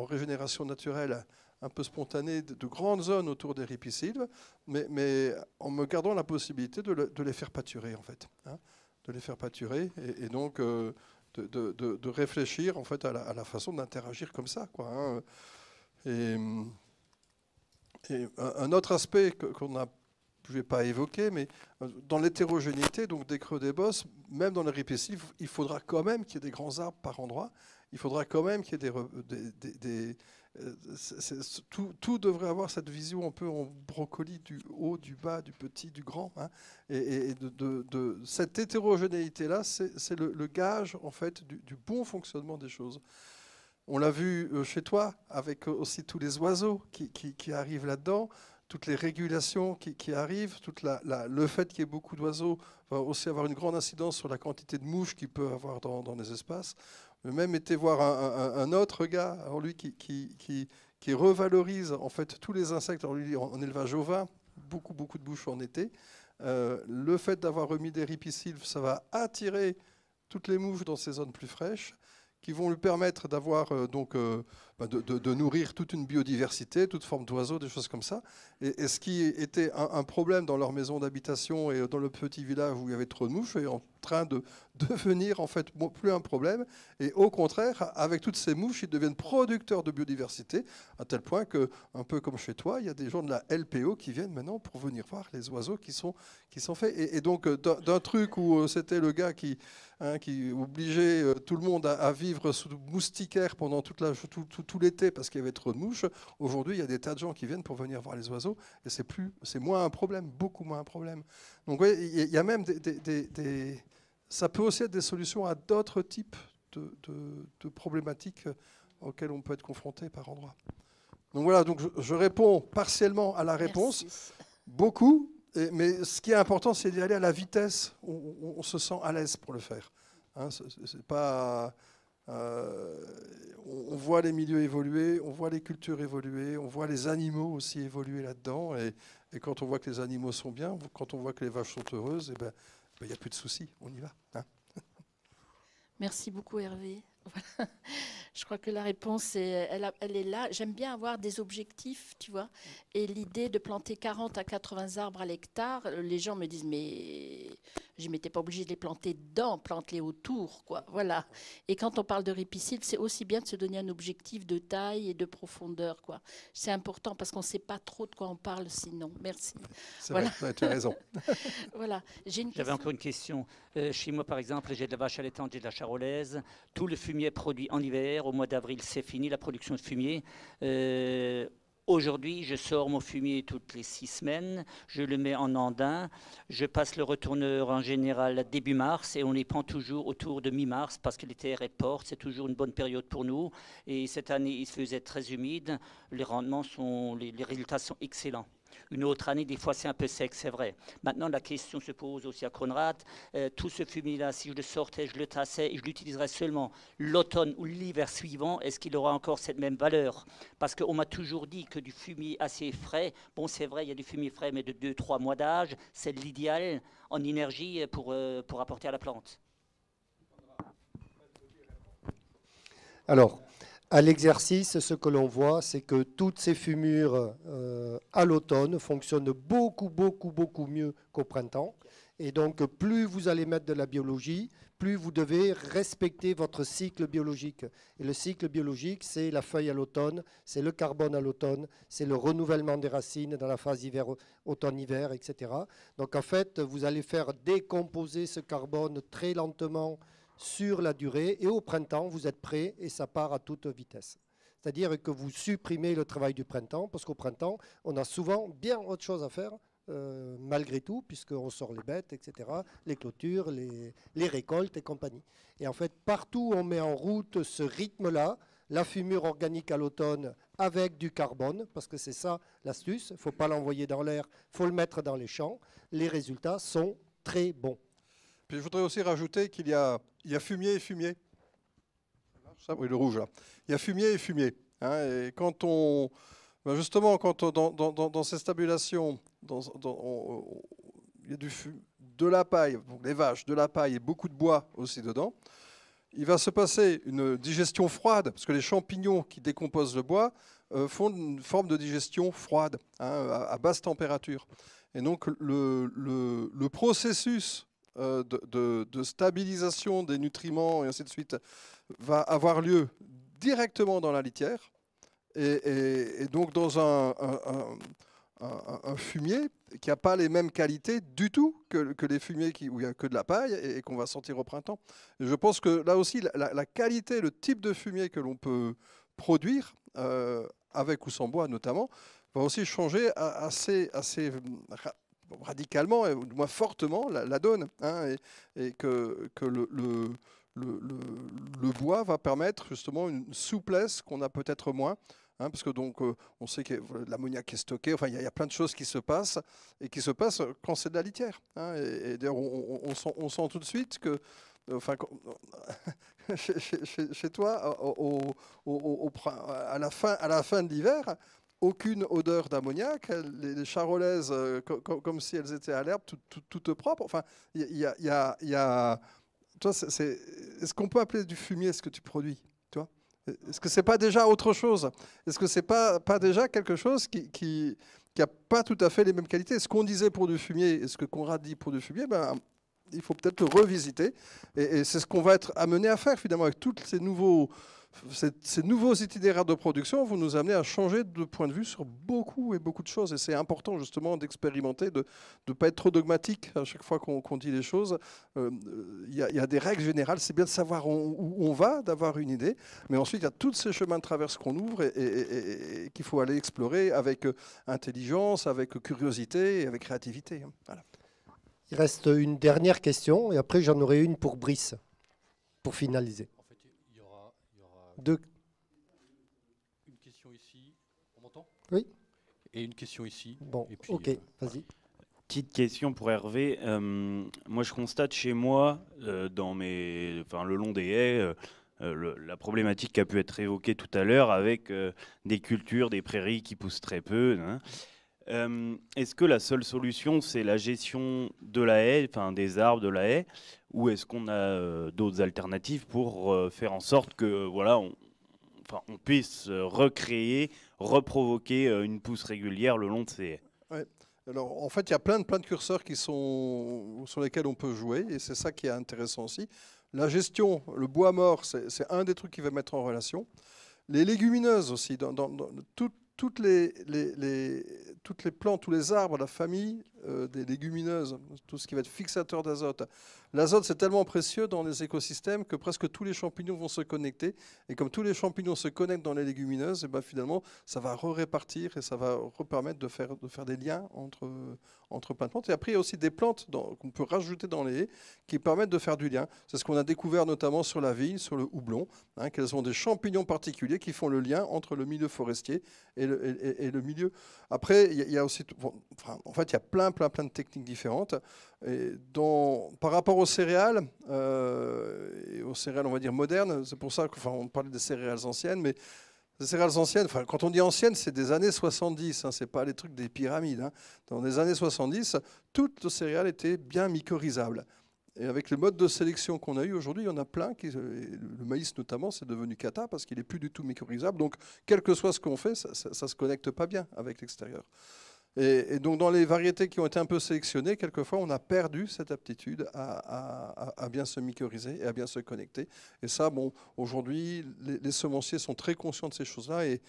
régénération naturelle un peu spontanée de, grandes zones autour des ripisylves, mais, en me gardant la possibilité de, les faire pâturer, en fait. Hein de les faire pâturer et, donc euh, de, réfléchir en fait à la, façon d'interagir comme ça. Quoi, hein. et, un autre aspect qu'on a je vais pas évoquer, mais euh, dans l'hétérogénéité donc des creux des bosses, même dans les ripécives, il faudra quand même qu'il y ait des grands arbres par endroit, il faudra quand même qu'il y ait des, euh, tout, devrait avoir cette vision un peu en brocoli du haut, du bas, du petit, du grand. Hein. et, de, cette hétérogénéité-là, c'est le, gage en fait du, bon fonctionnement des choses. On l'a vu euh, chez toi avec euh, aussi tous les oiseaux qui, arrivent là-dedans, toutes les régulations qui, arrivent, toute le fait qu'il y ait beaucoup d'oiseaux va aussi avoir une grande incidence sur la quantité de mouches qu'il peut avoir dans les espaces même été voir un, autre gars, lui qui, qui, qui, revalorise en fait tous les insectes, en, élevage ovin, beaucoup beaucoup de bouches en été. Euh, le fait d'avoir remis des ripisylves, ça va attirer toutes les mouches dans ces zones plus fraîches, qui vont lui permettre d'avoir euh, donc euh, de, nourrir toute une biodiversité, toute forme d'oiseaux, des choses comme ça. Et, ce qui était un, problème dans leur maison d'habitation et dans le petit village où il y avait trop de mouches est en train de devenir en fait plus un problème. Et au contraire, avec toutes ces mouches, ils deviennent producteurs de biodiversité, à tel point que, un peu comme chez toi, il y a des gens de la LPO qui viennent maintenant pour venir voir les oiseaux qui sont, qui sont faits. Et, donc, euh, d'un truc où euh, c'était le gars qui, hein, qui obligeait euh, tout le monde à, vivre sous moustiquaire pendant toute la... tout, tout, l'été parce qu'il y avait trop de mouches. Aujourd'hui, il y a des tas de gens qui viennent pour venir voir les oiseaux et c'est plus, c'est moins un problème, beaucoup moins un problème. Donc, oui, il y a même des, ça peut aussi être des solutions à d'autres types de, problématiques auxquelles on peut être confronté par endroit. Donc voilà, donc je, réponds partiellement à la réponse, beaucoup, mais ce qui est important, c'est d'y aller à la vitesse. On, se sent à l'aise pour le faire. Hein, c'est pas euh, on voit les milieux évoluer, on voit les cultures évoluer, on voit les animaux aussi évoluer là-dedans. Et, quand on voit que les animaux sont bien, quand on voit que les vaches sont heureuses, eh ben, ben, il n'y ben, a plus de soucis, on y va. Hein. Merci beaucoup Hervé. Je crois que la réponse, est, elle, elle est là. J'aime bien avoir des objectifs, tu vois. Et l'idée de planter 40 à 80 arbres à l'hectare, les gens me disent, mais je m'étais pas obligée de les planter dedans, plante-les autour, quoi. Voilà. Et quand on parle de ripicide, c'est aussi bien de se donner un objectif de taille et de profondeur, quoi. C'est important parce qu'on ne sait pas trop de quoi on parle sinon. Merci. C'est vrai, tu as raison. voilà. J'avais encore une question. Euh, chez moi, par exemple, j'ai de la vache allaitante, j'ai de la charolaise. Tout le fumier produit en hiver, au mois d'avril, c'est fini la production de fumier. Euh, Aujourd'hui, je sors mon fumier toutes les six semaines, je le mets en andin, je passe le retourneur en général début mars et on les prend toujours autour de mi-mars parce que l'été est porte. c'est toujours une bonne période pour nous. Et cette année, il faisait très humide, les rendements sont, les résultats sont excellents une autre année, des fois c'est un peu sec, c'est vrai. Maintenant, la question se pose aussi à Conrad. Euh, tout ce fumier-là, si je le sortais, je le tassais et je l'utiliserais seulement l'automne ou l'hiver suivant, est-ce qu'il aura encore cette même valeur Parce qu'on m'a toujours dit que du fumier assez frais, bon, c'est vrai, il y a du fumier frais, mais de 2-3 mois d'âge, c'est l'idéal en énergie euh, pour, euh, pour apporter à la plante. Alors, à l'exercice, ce que l'on voit, c'est que toutes ces fumures euh, à l'automne fonctionnent beaucoup, beaucoup, beaucoup mieux qu'au printemps. Et donc, plus vous allez mettre de la biologie, plus vous devez respecter votre cycle biologique. Et le cycle biologique, c'est la feuille à l'automne, c'est le carbone à l'automne, c'est le renouvellement des racines dans la phase hiver, automne-hiver, etc. Donc, en fait, vous allez faire décomposer ce carbone très lentement sur la durée. Et au printemps, vous êtes prêt et ça part à toute vitesse. C'est-à-dire que vous supprimez le travail du printemps, parce qu'au printemps, on a souvent bien autre chose à faire, euh, malgré tout, puisqu'on sort les bêtes, etc., les clôtures, les, les, récoltes et compagnie. Et en fait, partout on met en route ce rythme-là, la fumure organique à l'automne avec du carbone, parce que c'est ça l'astuce, il ne faut pas l'envoyer dans l'air, il faut le mettre dans les champs, les résultats sont très bons je voudrais aussi rajouter qu'il y a, il y a fumier et fumier. Ça, oui, le rouge là. Il y a fumier et fumier. Hein, et quand on, ben justement, quand on, dans, ces stabulations, dans, il y a du de la paille, donc les vaches, de la paille et beaucoup de bois aussi dedans. Il va se passer une digestion froide, parce que les champignons qui décomposent le bois euh, font une forme de digestion froide, hein, à, basse température. Et donc le, le processus euh, de, stabilisation des nutriments et ainsi de suite va avoir lieu directement dans la litière et, donc dans un, fumier qui n'a pas les mêmes qualités du tout que, les fumiers qui, où il n'y a que de la paille et, qu'on va sentir au printemps. je pense que là aussi, la, qualité, le type de fumier que l'on peut produire, euh, avec ou sans bois notamment, va aussi changer assez, assez radicalement, et moins fortement, la, donne. Hein, et, que, que le, le bois va permettre justement une souplesse qu'on a peut-être moins. Hein, parce que donc euh, on sait que l'ammoniaque est stocké, enfin il y, a plein de choses qui se passent et qui se passent quand c'est de la litière. Hein, et, d'ailleurs on, sent, tout de suite que, enfin chez, toi, à la fin, à la fin de l'hiver, aucune odeur d'ammoniac, les, charolaises euh, comme si elles étaient à l'herbe, toutes propres. Enfin, il y a, y a, est-ce qu'on peut appeler du fumier ce que tu produis Est-ce que c'est pas déjà autre chose Est-ce que c'est pas, pas déjà quelque chose qui, qui qui n'a pas tout à fait les mêmes qualités. Ce qu'on disait pour du fumier et ce que Conrad dit pour du fumier, ben, il faut peut-être le revisiter. Et, et c'est ce qu'on va être amené à faire finalement avec tous ces nouveaux ces, nouveaux itinéraires de production vont nous amener à changer de point de vue sur beaucoup et beaucoup de choses. Et c'est important justement d'expérimenter, de ne pas être trop dogmatique à chaque fois qu'on dit les choses. Euh, il y, a des règles générales, c'est bien de savoir où on va, d'avoir une idée, mais ensuite il y a tous ces chemins de traverse qu'on ouvre et, qu'il faut aller explorer avec euh, intelligence, avec curiosité et avec créativité. Il reste une dernière question et après j'en aurai une pour Brice, pour finaliser de... Une question ici. On m'entend Oui. Et une question ici. Bon, ok, euh, vas-y. Petite question pour Hervé. Euh, moi, je constate chez moi, euh, dans mes, enfin, le long des haies, la problématique qui a pu être évoquée tout à l'heure avec des cultures, des prairies qui poussent très peu. Hein. Euh, est-ce que la seule solution, c'est la gestion de la haie, enfin des arbres de la haie, ou est-ce qu'on a euh, d'autres alternatives pour euh, faire en sorte que voilà, on, enfin, on puisse recréer, reprovoquer une pousse régulière le long de ces haies Alors, en fait, il y a plein de, plein de curseurs qui sont, sur lesquels on peut jouer, et c'est ça qui est intéressant aussi. La gestion, le bois mort, c'est un des trucs qui va mettre en relation. Les légumineuses aussi, dans, dans, dans toutes les, les, les, toutes les plantes, tous les arbres la famille euh, des légumineuses, tout ce qui va être fixateur d'azote. L'azote, c'est tellement précieux dans les écosystèmes que presque tous les champignons vont se connecter. Et comme tous les champignons se connectent dans les légumineuses, et eh ben finalement, ça va répartir et ça va permettre de faire, de faire des liens entre, entre plantes. Et après, il y a aussi des plantes qu'on peut rajouter dans les haies qui permettent de faire du lien. C'est ce qu'on a découvert notamment sur la vigne, sur le houblon, hein, qu'elles ont des champignons particuliers qui font le lien entre le milieu forestier et le, milieu. Après, il y, a aussi... en fait, il y a plein plein, plein de techniques différentes. Et par rapport aux céréales, euh, aux céréales, on va dire modernes, c'est pour ça qu'on parle des céréales anciennes, mais les céréales anciennes, quand on dit anciennes, c'est des années 70, hein, c'est pas les trucs des pyramides. Hein. Dans les années 70, toutes les céréales étaient bien mycorhizables. Et avec le mode de sélection qu'on a eu aujourd'hui, il y en a plein. Qui, euh, le maïs notamment, c'est devenu cata parce qu'il n'est plus du tout mycorhizable. Donc, quel que soit ce qu'on fait, ça ne se connecte pas bien avec l'extérieur. Et, donc dans les variétés qui ont été un peu sélectionnées, quelquefois on a perdu cette aptitude à, bien se mycorhiser et à bien se connecter. Et ça, bon, aujourd'hui, les, semenciers sont très conscients de ces choses-là et,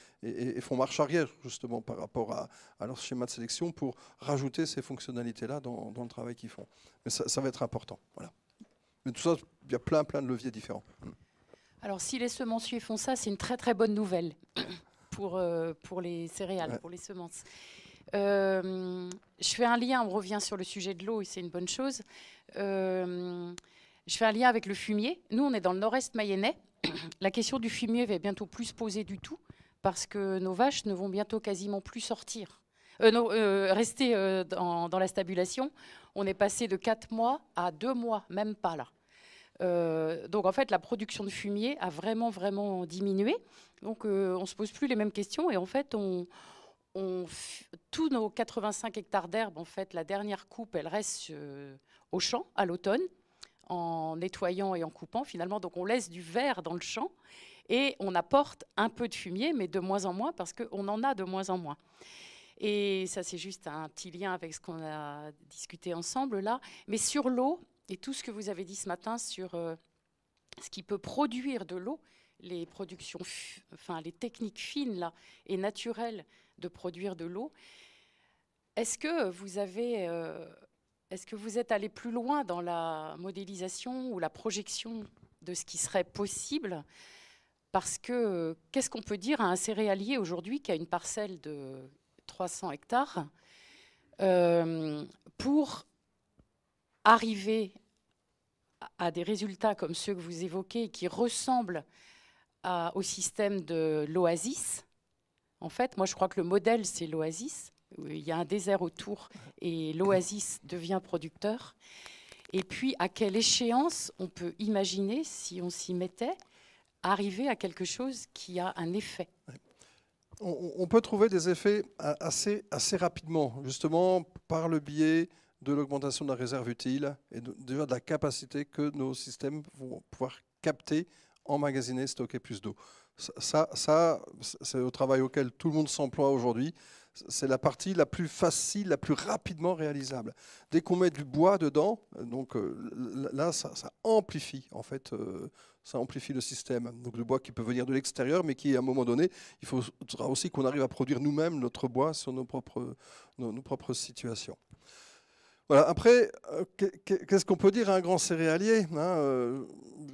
font marche arrière justement par rapport à, leur schéma de sélection pour rajouter ces fonctionnalités-là dans, le travail qu'ils font. Mais ça, va être important. Voilà. Mais tout ça, il y a plein, plein de leviers différents. Alors si les semenciers font ça, c'est une très très bonne nouvelle pour, euh, pour les céréales, pour les semences. Euh, je fais un lien, on revient sur le sujet de l'eau et c'est une bonne chose. Euh, je fais un lien avec le fumier. Nous, on est dans le nord-est mayennais. La question du fumier va bientôt plus se poser du tout parce que nos vaches ne vont bientôt quasiment plus sortir. Euh, rester dans, la stabulation, on est passé de 4 mois à 2 mois, même pas là. donc en fait, la production de fumier a vraiment, vraiment diminué. Donc on ne se pose plus les mêmes questions et en fait, on, tous nos 85 hectares d'herbe, en fait, la dernière coupe, elle reste euh, au champ à l'automne, en nettoyant et en coupant finalement. Donc on laisse du vert dans le champ et on apporte un peu de fumier, mais de moins en moins parce qu'on en a de moins en moins. Et ça, c'est juste un petit lien avec ce qu'on a discuté ensemble là. Mais sur l'eau et tout ce que vous avez dit ce matin sur euh, ce qui peut produire de l'eau, les productions, enfin les techniques fines là et naturelles de produire de l'eau. Est-ce que vous avez, euh, est-ce que vous êtes allé plus loin dans la modélisation ou la projection de ce qui serait possible Parce que qu'est-ce qu'on peut dire à un céréalier aujourd'hui qui a une parcelle de 300 hectares euh, pour arriver à des résultats comme ceux que vous évoquez qui ressemblent au système de l'Oasis en fait, moi, je crois que le modèle, c'est l'oasis. Euh, il y a un désert autour et l'oasis devient producteur. Et puis, à quelle échéance on peut imaginer, si on s'y mettait, arriver à quelque chose qui a un effet on, peut trouver des effets assez, assez rapidement, justement par le biais de l'augmentation de la réserve utile et de, de la capacité que nos systèmes vont pouvoir capter, emmagasiner, stocker plus d'eau. Ça, ça c'est le travail auquel tout le monde s'emploie aujourd'hui. C'est la partie la plus facile, la plus rapidement réalisable. Dès qu'on met du bois dedans, euh, donc euh, là, ça, amplifie en fait euh, ça amplifie le système. Donc le bois qui peut venir de l'extérieur, mais qui, à un moment donné, il faudra aussi qu'on arrive à produire nous-mêmes notre bois sur nos propres, nos propres situations. Voilà. Après, euh, qu'est-ce qu'on peut dire à un grand céréalier hein, euh,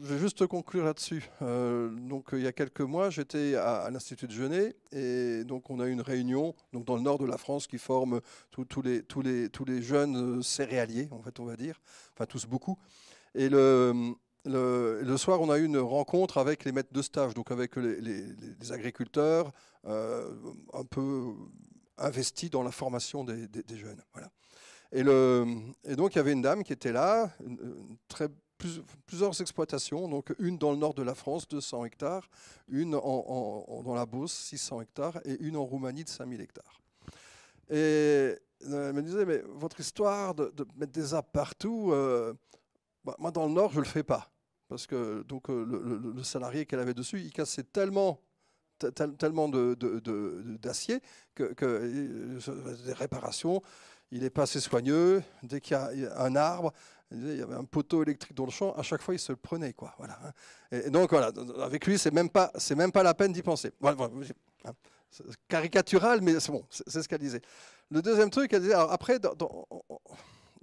Je vais juste conclure là-dessus. Euh, donc, il y a quelques mois, j'étais à, l'Institut de Genet et donc on a eu une réunion donc dans le nord de la France qui forme tous les, les, tous les jeunes céréaliers, en fait, on va dire, enfin tous beaucoup. Et le, soir, on a eu une rencontre avec les maîtres de stage, donc avec les, agriculteurs, un peu investis dans la formation des jeunes. Voilà. Et, le, et, donc, il y avait une dame qui était là, très, plusieurs exploitations, donc une dans le nord de la France, 200 hectares, une dans la Beauce, 600 hectares, et une en Roumanie de 5000 hectares. Et euh, elle me disait, mais votre histoire de, mettre des arbres partout, euh, bah, moi dans le nord, je ne le fais pas. Parce que donc, euh, le, salarié qu'elle avait dessus, il cassait tellement tellement d'acier de, de, que, que, des réparations il n'est pas assez soigneux. Dès qu'il y a un arbre, il y avait un poteau électrique dans le champ, à chaque fois il se le prenait. Quoi, voilà. Hein. Et donc voilà, avec lui, c'est même pas, c'est même pas la peine d'y penser. Voilà, hein. caricatural, mais c'est bon, c'est ce qu'elle disait. Le deuxième truc, elle disait, après,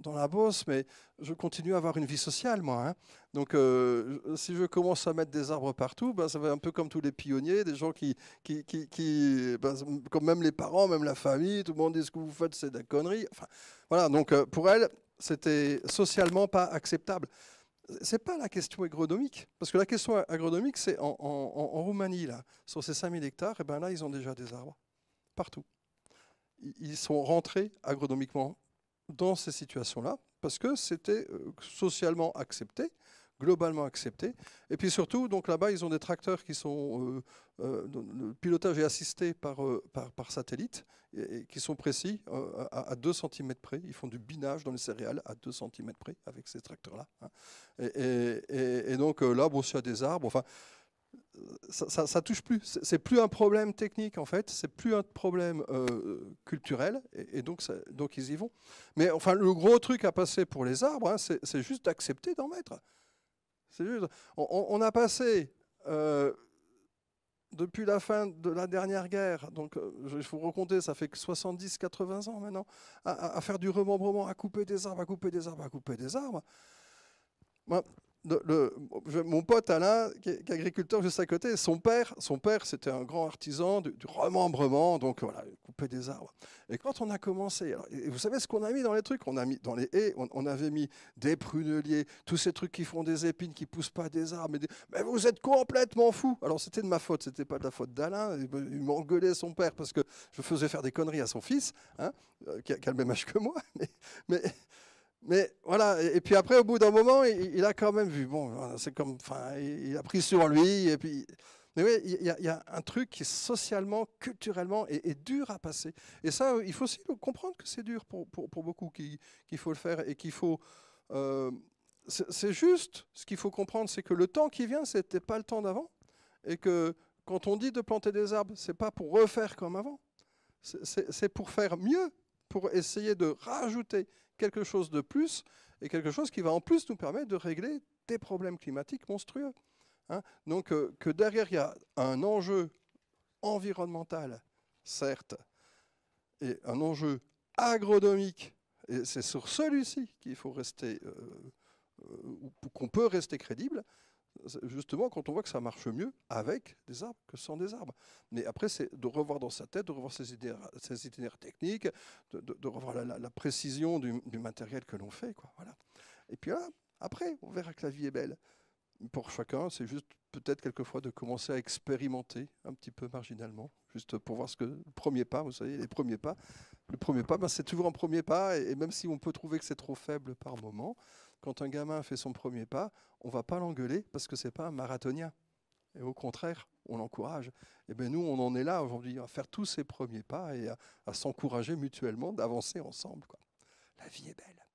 dans la bosse, mais je continue à avoir une vie sociale, moi. Hein. Donc, euh, si je commence à mettre des arbres partout, ben, ça va un peu comme tous les pionniers, des gens qui, qui, qui, ben, comme même les parents, même la famille, tout le monde dit ce que vous faites, c'est de la connerie. Enfin, voilà, donc euh, pour elle, c'était socialement pas acceptable. C'est pas la question agronomique, parce que la question agronomique, c'est en, Roumanie, là, sur ces 5000 hectares, et eh ben là, ils ont déjà des arbres, partout. Ils sont rentrés agronomiquement dans ces situations-là, parce que c'était euh, socialement accepté, globalement accepté. Et puis surtout, donc là-bas, ils ont des tracteurs qui sont... Euh, euh, le pilotage est assisté par, par, satellite, et, qui sont précis à, 2 cm près. Ils font du binage dans les céréales à 2 cm près avec ces tracteurs-là. Hein. Et, donc là, bon, il y a des arbres, enfin ça, touche plus. C'est plus un problème technique en fait, c'est plus un problème euh, culturel, et, donc, donc ils y vont. Mais enfin, le gros truc à passer pour les arbres, hein, c'est juste d'accepter d'en mettre. Juste, on, a passé euh, depuis la fin de la dernière guerre, donc euh, je vais vous raconter, ça fait 70-80 ans maintenant, à, faire du remembrement, à couper des arbres, à couper des arbres, à couper des arbres. Moi, ben, mon pote Alain, qui est, agriculteur juste à côté, son père, son père c'était un grand artisan du, remembrement, donc voilà, il coupait des arbres. Et quand on a commencé, vous savez ce qu'on a mis dans les trucs On a mis dans les haies, on, avait mis des pruneliers, tous ces trucs qui font des épines, qui poussent pas des arbres. Mais, vous êtes complètement fou Alors c'était de ma faute, ce n'était pas de la faute d'Alain. Il m'engueulait son père parce que je faisais faire des conneries à son fils, hein, euh, qui, a, le même âge que moi. mais mais voilà, et puis après, au bout d'un moment, il, a quand même vu. Bon, c'est comme, enfin, il a pris sur lui. Et puis, mais oui, il y, a, un truc qui socialement, culturellement, est, dur à passer. Et ça, il faut aussi comprendre que c'est dur pour, pour, beaucoup, qu'il faut le faire et qu'il faut. Euh, c'est juste, ce qu'il faut comprendre, c'est que le temps qui vient, c'était n'était pas le temps d'avant. Et que quand on dit de planter des arbres, c'est pas pour refaire comme avant. C'est pour faire mieux, pour essayer de rajouter quelque chose de plus et quelque chose qui va en plus nous permettre de régler des problèmes climatiques monstrueux. Hein. Donc euh, que derrière, il y a un enjeu environnemental, certes, et un enjeu agronomique, et c'est sur celui-ci qu'il faut rester, euh, euh, qu'on peut rester crédible, justement, quand on voit que ça marche mieux avec des arbres que sans des arbres. Mais après, c'est de revoir dans sa tête, de revoir ses itinéraires, techniques, de, revoir la, précision du, matériel que l'on fait. Et puis là, après, on verra que la vie est belle. Pour chacun, c'est juste peut-être quelquefois de commencer à expérimenter un petit peu marginalement, juste pour voir ce que le premier pas, vous savez, les premiers pas. Le premier pas, ben, c'est toujours un premier pas, et même si on peut trouver que c'est trop faible par moment, quand un gamin fait son premier pas, on va pas l'engueuler parce que c'est pas un marathonien. Et au contraire, on l'encourage. Et eh bien nous, on en est là aujourd'hui à faire tous ces premiers pas et à, s'encourager mutuellement, d'avancer ensemble. La vie est belle.